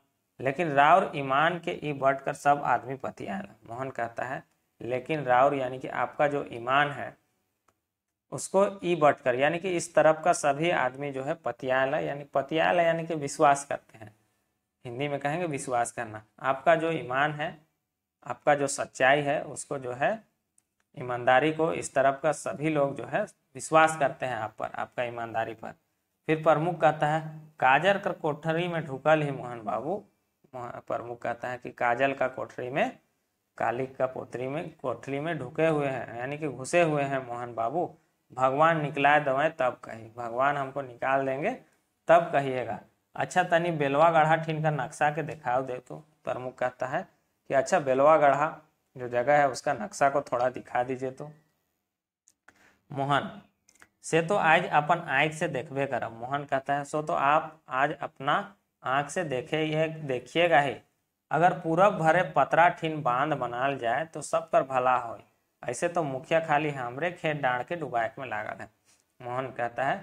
लेकिन राउर ईमान के ई बट कर सब आदमी पति आना मोहन कहता है लेकिन राउर यानी कि आपका जो ईमान है उसको ई बटकर कर यानी कि इस तरफ का सभी आदमी जो है पतियाला यानी पतियाला यानी कि विश्वास करते हैं हिंदी में कहेंगे विश्वास करना आपका जो ईमान है आपका जो सच्चाई है उसको जो है ईमानदारी को इस तरफ का सभी लोग जो है विश्वास करते हैं आप पर आपका ईमानदारी पर फिर प्रमुख कहता है काजल कर कोठरी में ढुकल ही मोहन बाबू प्रमुख कहता है कि काजल का कोठरी में कालिक का पोतरी में कोठरी में ढुके हुए हैं यानी कि घुसे हुए हैं मोहन बाबू भगवान निकलाए दवाएं तब कही भगवान हमको निकाल देंगे तब कहिएगा अच्छा तनी बेलवा गढ़ा ठीन का नक्शा के दिखाओ दे तो प्रमुख कहता है कि अच्छा बेलवा गढ़ा जो जगह है उसका नक्शा को थोड़ा दिखा दीजिए तो मोहन से तो आज अपन आँख से देखबे कर मोहन कहता है सो तो आप आज अपना आँख से देखे देखिएगा ही अगर पूरब भरे पतरा ठीन बांध बनाल जाए तो सब पर भला हो ऐसे तो मुखिया खाली हमरे खेत डाँड़ के डुबाए में लागा है मोहन कहता है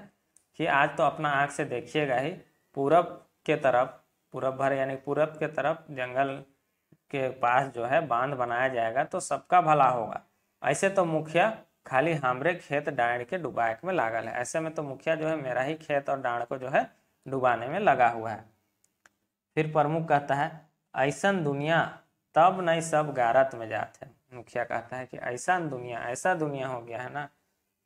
कि आज तो अपना आँख से देखिएगा ही पूरब के तरफ पूरब भरे यानी पूरब के तरफ जंगल के पास जो है बांध बनाया जाएगा तो सबका भला होगा ऐसे तो मुखिया खाली हमरे खेत डांड के डुबाए में लागल है ऐसे में तो मुखिया जो है मेरा ही खेत और डांड को जो है डुबाने में लगा हुआ है फिर प्रमुख कहता है ऐसा दुनिया तब नहीं सब गारत में जाते मुखिया कहता है कि ऐसा दुनिया ऐसा दुनिया हो गया है ना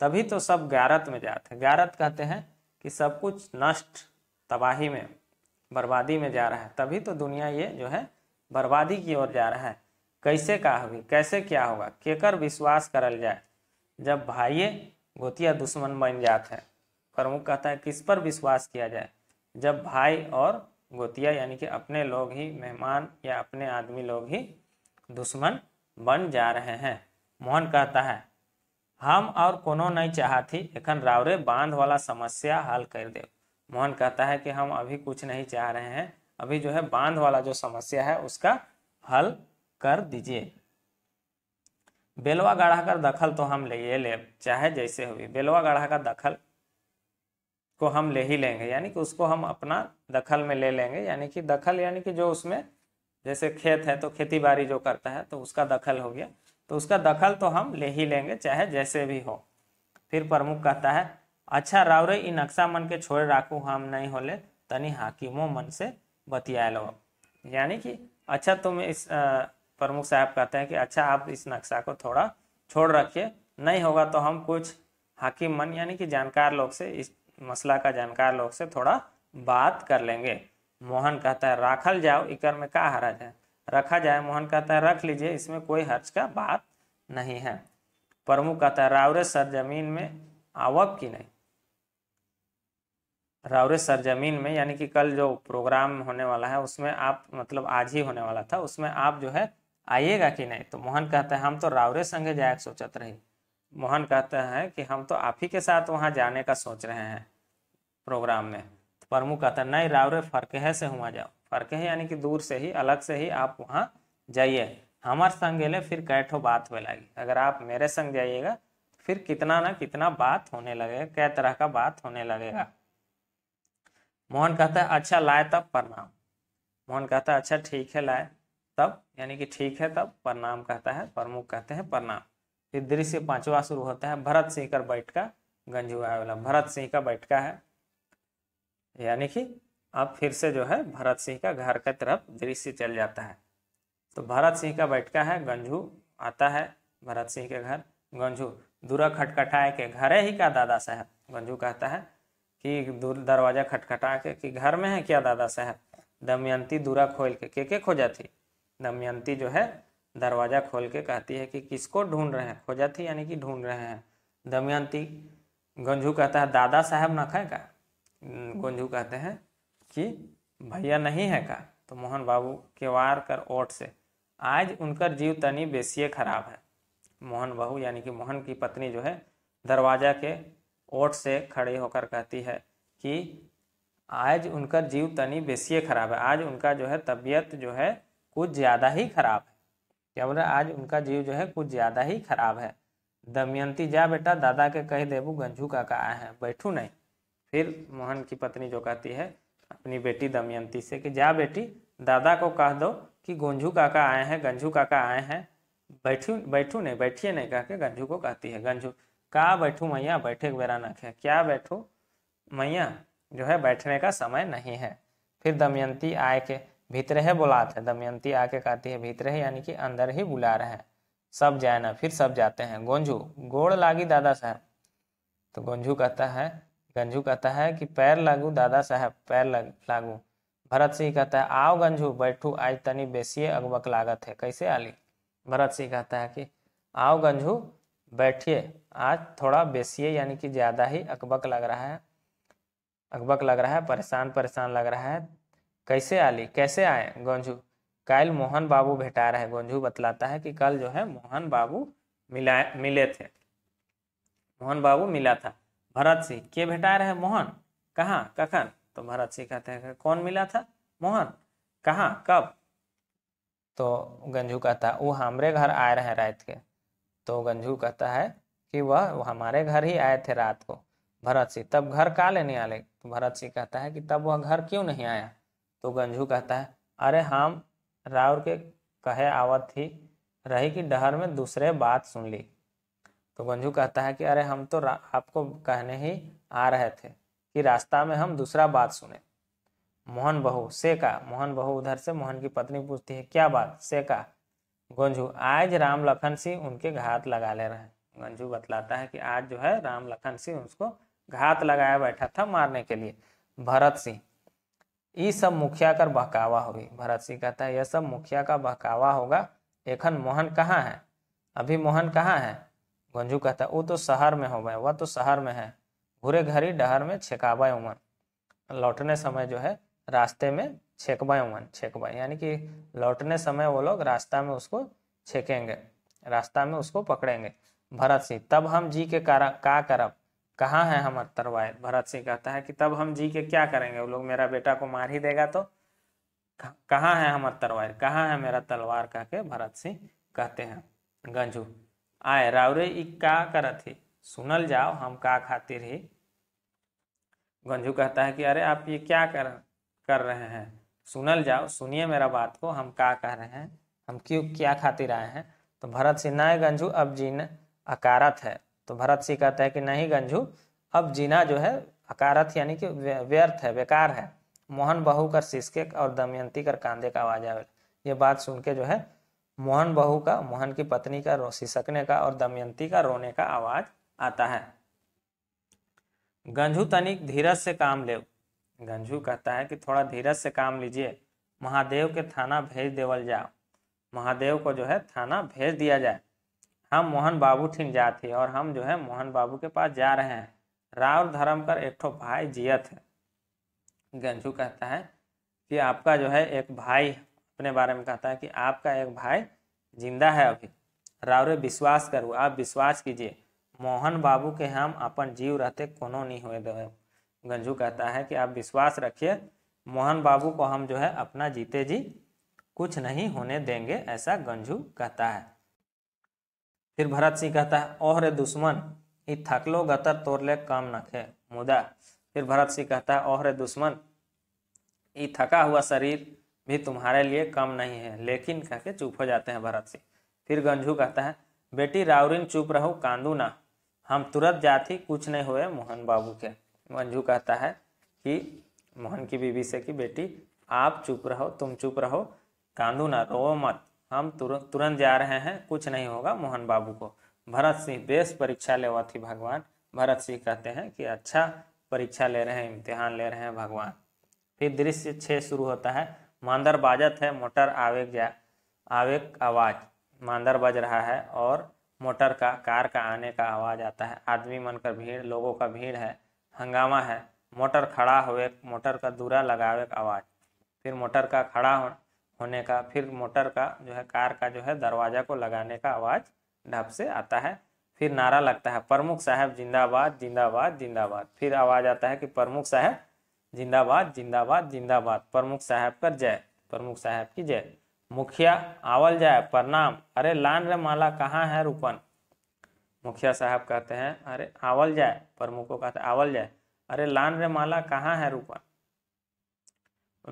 तभी तो सब गारत में जाते हैं गारत कहते हैं कि सब कुछ नष्ट तबाही में बर्बादी में जा रहा है तभी तो दुनिया ये जो है बर्बादी की ओर जा रहा है कैसे का होगी कैसे क्या होगा केकर विश्वास करल जाए जब भाइये गोतिया दुश्मन बन जाते हैं प्रमुख कहता है किस पर विश्वास किया जाए जब भाई और गोतिया यानी कि अपने लोग ही मेहमान या अपने आदमी लोग ही दुश्मन बन जा रहे हैं मोहन कहता है हम और कोनो नहीं चाहती एखन रावरे बांध वाला समस्या हल कर दे मोहन कहता है कि हम अभी कुछ नहीं चाह रहे हैं अभी जो है बांध वाला जो समस्या है उसका हल कर दीजिए बेलवा गाढ़ा का दखल तो हम ले ये ले चाहे जैसे हो बेलवा गाढ़ा का दखल को हम ले ही लेंगे यानी कि उसको हम अपना दखल में ले लेंगे यानी कि दखल यानी कि जो उसमें जैसे खेत है तो खेती बाड़ी जो करता है तो उसका दखल हो गया तो उसका दखल तो हम ले ही लेंगे चाहे जैसे भी हो फिर प्रमुख कहता है अच्छा रावरे इन नक्शा मन के छोड़ राखू हम नहीं होले तनी हाकिमों मन से बतिया लो यानी कि अच्छा तुम इस प्रमुख साहब कहते हैं कि अच्छा आप इस नक्शा को थोड़ा छोड़ रखिए नहीं होगा तो हम कुछ हाकिम मन यानी कि जानकार लोग से इस मसला का जानकार लोग से थोड़ा बात कर लेंगे मोहन कहता है राखल जाओ इकर में का हरज है रखा जाए मोहन कहता है रख लीजिए इसमें कोई हर्ज का बात नहीं है प्रमुख कहता है रावरे सर जमीन में आवक की नहीं रावरे सरजमीन में यानी कि कल जो प्रोग्राम होने वाला है उसमें आप मतलब आज ही होने वाला था उसमें आप जो है आइएगा कि नहीं तो मोहन कहता है हम तो रावरे संगे जाए सोचत रहे मोहन कहता है कि हम तो आप ही के साथ वहाँ जाने का सोच रहे हैं प्रोग्राम में तो प्रमु कहता है नहीं रावरे है से हुआ जाओ है यानी कि दूर से ही अलग से ही आप वहाँ जाइए हमार संग ले फिर कैठो बात हो लगी अगर आप मेरे संग जाइएगा फिर कितना ना कितना बात होने लगेगा कै तरह का बात होने लगेगा मोहन कहता है अच्छा लाए तब प्रणाम मोहन कहता है अच्छा ठीक है लाए तब यानी कि ठीक है तब प्रणाम कहता है प्रमुख कहते हैं प्रणाम फिर दृश्य पांचवा शुरू होता है भरत सिंह का बैठका गंजुआ वाला भरत सिंह का बैठका है यानी कि अब फिर से जो है भरत सिंह का घर का तरफ दृश्य चल जाता है तो भरत सिंह का बैठका है गंजू आता है भरत सिंह के घर गंजू दूरा खटखटाए के घरे ही का दादा साहब गंजू कहता है कि दरवाजा खटखटा के कि घर में है क्या दादा साहब दमयंती दूरा खोल के के के खोजा थी दमयंती जो है दरवाज़ा खोल के कहती है कि किसको ढूंढ रहे हैं खोजा थी यानी कि ढूंढ रहे हैं दमयंती गंजू कहता है दादा साहब ना खाए का गंजू कहते हैं कि भैया नहीं है का तो मोहन बाबू केवार कर ओट से आज उनका जीव तनी बेसिए खराब है मोहन बाबू यानी कि मोहन की पत्नी जो है दरवाज़ा के ओट से खड़े होकर कहती है कि आज उनका जीव तनी बेसिए खराब है आज उनका जो है तबीयत जो है कुछ ज़्यादा ही खराब है क्या बोल रहे आज उनका जीव जो है कुछ ज़्यादा ही खराब है दमयंती जा बेटा दादा के कह देबू गंजू का आए हैं बैठू नहीं फिर मोहन की पत्नी जो कहती है अपनी बेटी दमयंती से कि जा बेटी दादा को कह दो कि गोंझू काका आए हैं गंजू काका आए हैं बैठू बैठू नहीं बैठिए नहीं कह के गंजू को कहती है गंजू का बैठू मैया बैठे बेरा न है क्या बैठू मैया जो है बैठने का समय नहीं है फिर दमयंती आय के भीतर है बुलाते हैं दमयंती आके कहती है भीतर है यानी कि अंदर ही बुला रहे हैं सब जाए ना फिर सब जाते हैं गोंजू गोड़ लागी दादा साहब तो गोंजू कहता है गंजू कहता है कि पैर लागू दादा साहब पैर लग, लागू भरत सिंह कहता है आओ गंजू बैठू आज तनी बेसिए अगबक लागत है कैसे आली भरत सिंह कहता है कि आओ गंजू बैठिए आज थोड़ा बेसिए यानी कि ज़्यादा ही अकबक लग रहा है अकबक लग रहा है परेशान परेशान लग रहा है कैसे आली कैसे आए गोंझू कल मोहन बाबू भेटा रहे गोंझू बतलाता है कि कल जो है मोहन बाबू मिला मिले थे मोहन बाबू मिला था भरत सिंह के भेटा रहे मोहन कहाँ कखन तो भरत सिंह कहते हैं कौन मिला था मोहन कहाँ कब तो गंजू कहता वो हमरे घर आए रहे रात के तो गंजू कहता है कि वह हमारे घर ही आए थे रात को भरत सिंह तब घर का लेने आले तो भरत सिंह कहता है कि तब वह घर क्यों नहीं आया तो गंजू कहता है अरे हम राउर के कहे आवत थी रही कि डहर में दूसरे बात सुन ली तो गंजू कहता है कि अरे हम तो आपको कहने ही आ रहे थे कि रास्ता में हम दूसरा बात सुने मोहन बहू से का मोहन बहू उधर से मोहन की पत्नी पूछती है क्या बात से का गंजू आज राम लखन सिंह उनके घात लगा ले रहे गंजू बतलाता है कि आज जो है राम लखन सिंह उसको घात लगाया बैठा था मारने के लिए भरत सिंह ये सब मुखिया कर बहकावा होगी भरत सिंह कहता है यह सब मुखिया का बहकावा होगा एखन मोहन कहाँ है अभी मोहन कहाँ है गंजू कहता है वो तो शहर में हो गए वह तो शहर में है घुरे घरी डहर में छेकावा उमन लौटने समय जो है रास्ते में छेकबाई उमन छेकबाई यानी कि लौटने समय वो लोग रास्ता में उसको छेकेंगे रास्ता में उसको पकड़ेंगे भरत सिंह तब हम जी के कारा का करब कहाँ है हम अतरवायत भरत सिंह कहता है कि तब हम जी के क्या करेंगे वो लोग मेरा बेटा को मार ही देगा तो कहाँ है हम तरवार कहाँ है मेरा तलवार कह के भरत सिंह कहते हैं गंजू आए रावरे का करत ही सुनल जाओ हम का खातिर ही गंजू कहता है कि अरे आप ये क्या कर कर रहे हैं सुनल जाओ सुनिए मेरा बात को हम का कह रहे हैं हम क्यों क्या खातिर आए हैं तो भरत सिंह नाय गंजू अब जीन अकारत है तो भरत सिंह कहता है कि नहीं गंजू अब जीना जो है अकारत यानी कि व्यर्थ है बेकार है मोहन बहू कर सिसके और दमयंती कर कांधे का आवाज आवे ये बात सुन के जो है मोहन बहू का मोहन की पत्नी का सिसकने का और दमयंती का रोने का आवाज आता है गंजू तनिक धीरज से काम ले गंजू कहता है कि थोड़ा धीरज से काम लीजिए महादेव के थाना भेज देवल जाओ महादेव को जो है थाना भेज दिया जाए हम मोहन बाबू ठीक जाते और हम जो है मोहन बाबू के पास जा रहे हैं राव धर्म कर एक भाई जियत है गंजू कहता है कि आपका जो है एक भाई अपने बारे में कहता है कि आपका एक भाई जिंदा है अभी रावरे विश्वास करो आप विश्वास कीजिए मोहन बाबू के हम अपन जीव रहते कोनो नहीं हुए गंजू कहता है कि आप विश्वास रखिए मोहन बाबू को हम जो है अपना जीते जी कुछ नहीं होने देंगे ऐसा गंजू कहता है फिर भरत सिंह कहता है ओह रे दुश्मन ये थकलो गतर ले काम न खे मुदा फिर भरत सिंह कहता है ओह रे दुश्मन ई थका हुआ शरीर भी तुम्हारे लिए कम नहीं है लेकिन कह के चुप हो जाते हैं भरत सिंह फिर गंजू कहता है बेटी रावरिन चुप रहो कांदू ना हम तुरंत जाती कुछ नहीं हुए मोहन बाबू के मंजू कहता है कि मोहन की बीवी से कि बेटी आप चुप रहो तुम चुप रहो कांदू ना रो मत हम तुरंत तुरंत जा रहे हैं कुछ नहीं होगा मोहन बाबू को भरत सिंह बेस परीक्षा हुआ थी भगवान भरत सिंह कहते हैं कि अच्छा परीक्षा ले रहे हैं इम्तिहान ले रहे हैं भगवान फिर दृश्य छः शुरू होता है मांदर बाजत है मोटर आवेग जा आवेग आवाज़ मांदर बज रहा है और मोटर का कार का आने का आवाज़ आता है आदमी मन का भीड़ लोगों का भीड़ है हंगामा है मोटर खड़ा हुए मोटर का दूरा लगावे आवाज़ फिर मोटर का खड़ा हो होने का फिर मोटर का जो है कार का जो है दरवाज़ा को लगाने का आवाज़ ढप से आता है फिर नारा लगता है प्रमुख साहब जिंदाबाद जिंदाबाद जिंदाबाद फिर आवाज़ आता है कि प्रमुख साहब जिंदाबाद जिंदाबाद जिंदाबाद प्रमुख साहब कर जय प्रमुख साहब की जय मुखिया आवल जाए प्रणाम अरे लान रे माला कहाँ है रूपन मुखिया साहब कहते हैं अरे आवल जाए प्रमुख को कहते आवल जाए अरे लान रे माला कहाँ है रूपन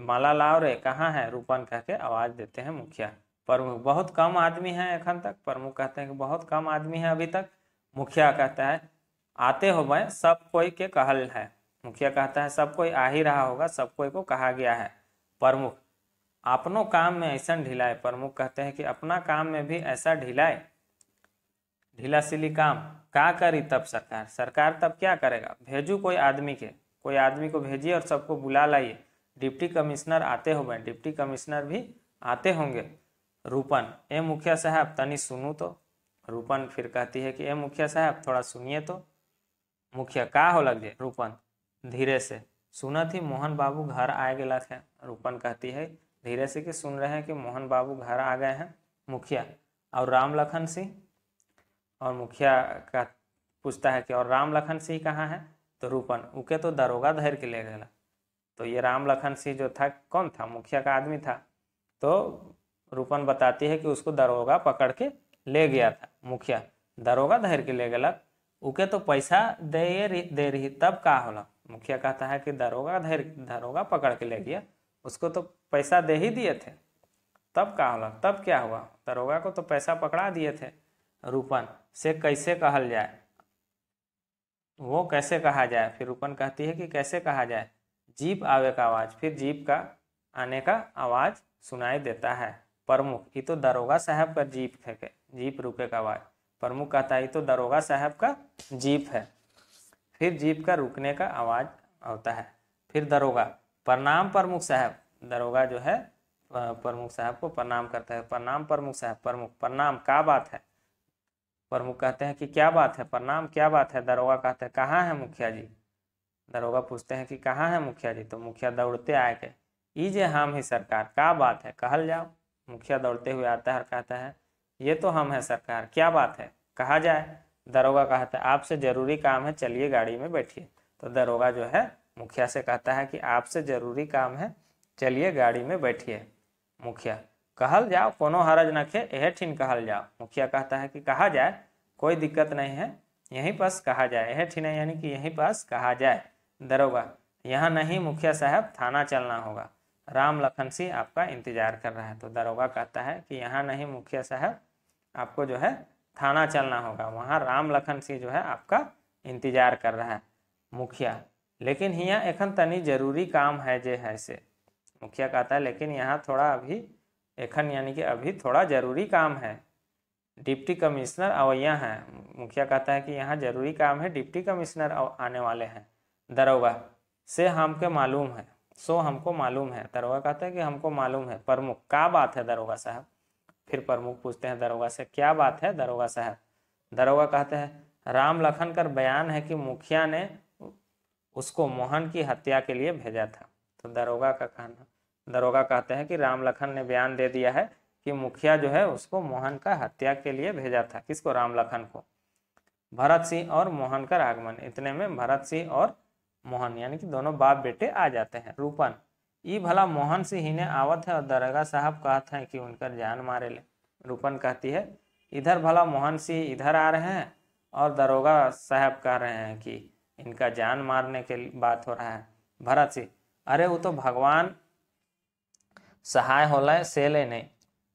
माला लाओ रे कहाँ है रूपन कह के आवाज़ देते हैं मुखिया प्रमुख बहुत कम आदमी है एखन तक प्रमुख कहते हैं कि बहुत कम आदमी है अभी तक मुखिया कहता है आते हो मैं सब कोई के कहल है मुखिया कहता है सब कोई आ ही रहा होगा सब कोई को कहा गया है प्रमुख अपनों काम में ऐसा ढिलाए प्रमुख कहते हैं कि अपना काम में भी ऐसा ढिलाए ढीला सिली काम का करी तब सरकार सरकार तब क्या करेगा भेजू कोई आदमी के कोई आदमी को भेजिए और सबको बुला लाइए डिप्टी कमिश्नर आते हो भाई डिप्टी कमिश्नर भी आते होंगे रूपन ए मुखिया साहब तनी सुनू तो रूपन फिर कहती है कि ए मुखिया साहब थोड़ा सुनिए तो मुखिया का हो लग रूपन धीरे से सुना थी मोहन बाबू घर आ गए है रूपन कहती है धीरे से कि सुन रहे हैं कि मोहन बाबू घर आ गए हैं मुखिया और राम लखन सिंह और मुखिया का पूछता है कि और राम लखन सिंह कहाँ है तो रूपन उके तो दरोगा धैर के ले गया तो ये राम लखन सिंह जो था कौन था मुखिया का आदमी था तो रूपन बताती है कि उसको दरोगा पकड़ के ले गया था मुखिया दरोगा धैर के ले गलक उके तो पैसा दे रही दे रही तब का होला मुखिया कहता है कि दरोगा धैर दरोगा पकड़ के ले गया उसको तो पैसा दे ही दिए थे तब का होला तब क्या हुआ दरोगा को तो पैसा पकड़ा दिए थे रूपन से कैसे कहल जाए वो कैसे कहा जाए फिर रूपन कहती है कि कैसे कहा जाए जीप आवे का आवाज़ फिर जीप का आने का आवाज़ सुनाई देता है प्रमुख ये तो दरोगा साहब का जीप है जीप रुके का आवाज़ प्रमुख कहता है तो दरोगा साहब का जीप है फिर जीप का रुकने का आवाज़ होता है फिर दरोगा प्रणाम प्रमुख साहब दरोगा जो है प्रमुख साहब को प्रणाम करता है प्रणाम प्रमुख साहब प्रमुख प्रणाम का बात है प्रमुख कहते हैं कि क्या बात है प्रणाम क्या बात है दरोगा कहते हैं कहाँ है मुखिया जी दरोगा पूछते हैं कि कहाँ है मुखिया जी तो मुखिया दौड़ते आए के ई हम ही सरकार क्या बात है कहल जाओ मुखिया दौड़ते हुए आता है और कहता है ये तो हम है सरकार क्या बात है कहा जाए दरोगा कहता है आपसे जरूरी काम है चलिए गाड़ी में बैठिए तो दरोगा जो है मुखिया से कहता है कि आपसे जरूरी काम है चलिए गाड़ी में बैठिए मुखिया कहल जाओ कोनो हरज न खे यह ठीन कहल जाओ मुखिया कहता है कि कहा जाए कोई दिक्कत नहीं है यहीं पास कहा जाए यह ठीन यानी कि यहीं पास कहा जाए दरोगा यहाँ नहीं मुखिया साहब थाना चलना होगा राम लखन सिंह आपका इंतजार कर रहा है तो दरोगा कहता है कि यहाँ नहीं मुखिया साहब आपको जो है थाना चलना होगा वहाँ राम लखन सिंह जो है आपका इंतजार कर रहा है मुखिया लेकिन यहाँ एखन तनी जरूरी काम है जे है से मुखिया कहता है लेकिन यहाँ थोड़ा अभी एखन यानी कि अभी थोड़ा ज़रूरी काम है डिप्टी कमिश्नर अवैया हैं मुखिया कहता है कि यहाँ ज़रूरी काम है डिप्टी कमिश्नर आने वाले हैं दरोगा से हमके मालूम है सो हमको मालूम है दरोगा कहता है कि हमको मालूम है प्रमुख क्या बात है दरोगा साहब फिर प्रमुख पूछते हैं दरोगा से क्या बात है दरोगा साहब दरोगा कहते हैं राम लखन कर बयान है कि मुखिया ने उसको मोहन की हत्या के लिए भेजा था तो दरोगा का कहना दरोगा कहते हैं कि राम लखन ने बयान दे दिया है कि मुखिया जो है उसको मोहन का हत्या के लिए भेजा था किसको राम लखन को भरत सिंह और मोहन का आगमन इतने में भरत सिंह और मोहन यानी कि दोनों बाप बेटे आ जाते हैं रूपन ये भला मोहन सिंह ही ने आवत है और दरोगा साहब कहते हैं कि उनका जान मारे ले रूपन कहती है इधर भला मोहन सिंह इधर आ रहे हैं और दरोगा साहब कह रहे हैं कि इनका जान मारने के बात हो रहा है भरत सिंह अरे वो तो भगवान सहाय होला से ले नहीं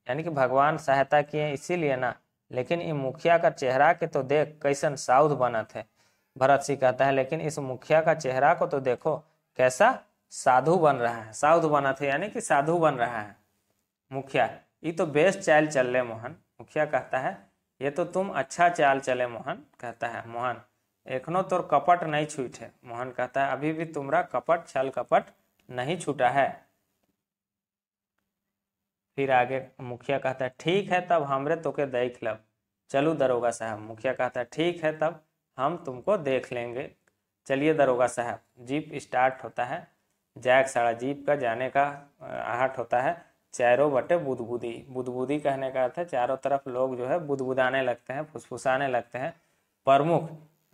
यानी कि भगवान सहायता किए इसीलिए ना लेकिन ये मुखिया का चेहरा के तो देख कैसन साउथ बनत है भरत सिंह कहता है लेकिन इस मुखिया का चेहरा को तो देखो कैसा साधु बन रहा है साउथ बना थे यानी कि साधु बन रहा है मुखिया ये तो बेस्ट चाल चल रहे मोहन मुखिया कहता है ये तो तुम अच्छा चाल चले मोहन कहता है मोहन एखनो तोर कपट नहीं छूट है मोहन कहता है अभी भी तुम्हारा कपट छल कपट नहीं छूटा है फिर आगे मुखिया कहता है ठीक है तब हमरे तो के देख लब चलू दरोगा साहब मुखिया कहता है ठीक है तब हम तुमको देख लेंगे चलिए दरोगा साहब जीप स्टार्ट होता है जैक साड़ा जीप का जाने का आहट होता है चारों बटे बुदबुदी बुदबुदी कहने का अर्थ है चारों तरफ लोग जो है बुदबुदाने लगते हैं फुसफुसाने लगते हैं प्रमुख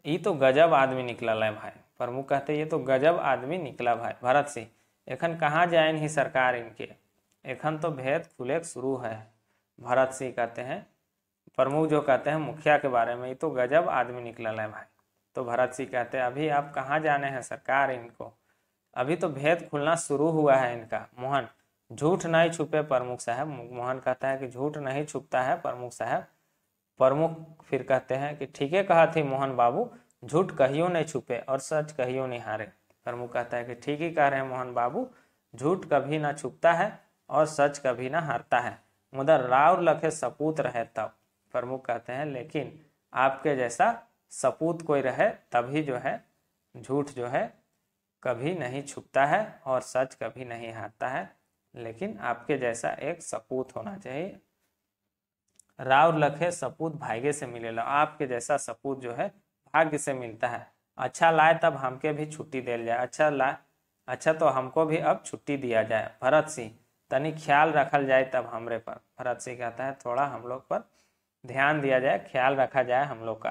ये तो गजब आदमी निकला है भाई प्रमुख कहते ये तो गजब आदमी निकला भाई भरत सिंह एखन कहाँ जाए ही सरकार इनके एखन तो भेद खुले शुरू है भरत सिंह कहते हैं प्रमुख जो कहते हैं मुखिया के बारे में ये तो गजब आदमी निकला है भाई तो भरत सिंह कहते हैं अभी आप कहाँ जाने हैं सरकार इनको अभी तो भेद खुलना शुरू हुआ है इनका मोहन झूठ नहीं छुपे प्रमुख साहब मोहन कहता है कि झूठ नहीं छुपता है प्रमुख साहब प्रमुख फिर कहते हैं कि ठीक है कहा थी मोहन बाबू झूठ कहियो नहीं छुपे और सच कहियो नहीं हारे प्रमुख कहता है कि ठीक ही कह रहे हैं मोहन बाबू झूठ कभी ना छुपता है और सच कभी ना हारता है मुदर राव लखे सपूत रहे तब प्रमुख कहते हैं लेकिन आपके जैसा सपूत कोई रहे तभी जो है झूठ जो है कभी नहीं छुपता है और सच कभी नहीं हारता है लेकिन आपके जैसा एक सपूत होना चाहिए राव लखे सपूत भाग्य से मिले लो आपके जैसा सपूत जो है भाग्य से मिलता है अच्छा लाए तब हमके भी छुट्टी दे जाए अच्छा लाए अच्छा तो हमको भी अब छुट्टी दिया जाए भरत सिंह तनिक ख्याल रखल जाए तब हमरे पर भरत सिंह कहता है थोड़ा हम लोग पर ध्यान दिया जाए ख्याल रखा जाए हम लोग का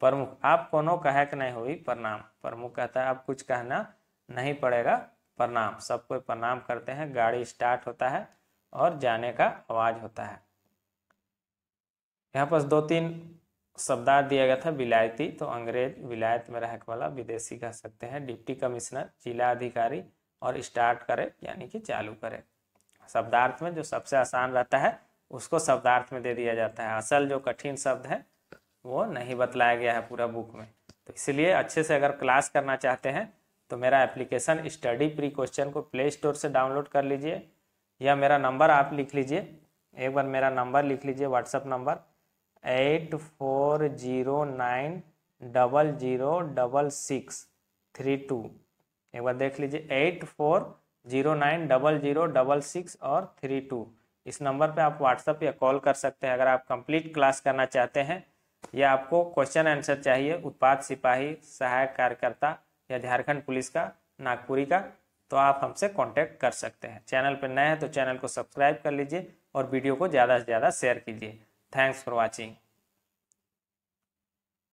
प्रमुख आप कोनो कहे के नहीं हुई प्रणाम प्रमुख कहता है अब कुछ कहना नहीं पड़ेगा प्रणाम सब कोई प्रणाम करते हैं गाड़ी स्टार्ट होता है और जाने का आवाज होता है यहाँ पर दो तीन शब्दार्थ दिया गया था विलायती तो अंग्रेज विलायत में रहकर वाला विदेशी कह सकते हैं डिप्टी कमिश्नर जिला अधिकारी और स्टार्ट करे यानी कि चालू करे शब्दार्थ में जो सबसे आसान रहता है उसको शब्दार्थ में दे दिया जाता है असल जो कठिन शब्द है वो नहीं बतलाया गया है पूरा बुक में तो इसलिए अच्छे से अगर क्लास करना चाहते हैं तो मेरा एप्लीकेशन स्टडी प्री क्वेश्चन को प्ले स्टोर से डाउनलोड कर लीजिए या मेरा नंबर आप लिख लीजिए एक बार मेरा नंबर लिख लीजिए WhatsApp number eight four zero nine double zero double six three two एक बार देख लीजिए eight four zero nine double zero double six और थ्री टू इस नंबर पे आप व्हाट्सएप या कॉल कर सकते हैं अगर आप कंप्लीट क्लास करना चाहते हैं या आपको क्वेश्चन आंसर चाहिए उत्पाद सिपाही सहायक कार्यकर्ता या झारखंड पुलिस का नागपुरी का तो आप हमसे कांटेक्ट कर सकते हैं चैनल पर नए हैं तो चैनल को सब्सक्राइब कर लीजिए और वीडियो को ज़्यादा से ज़्यादा शेयर कीजिए थैंक्स फॉर वॉचिंग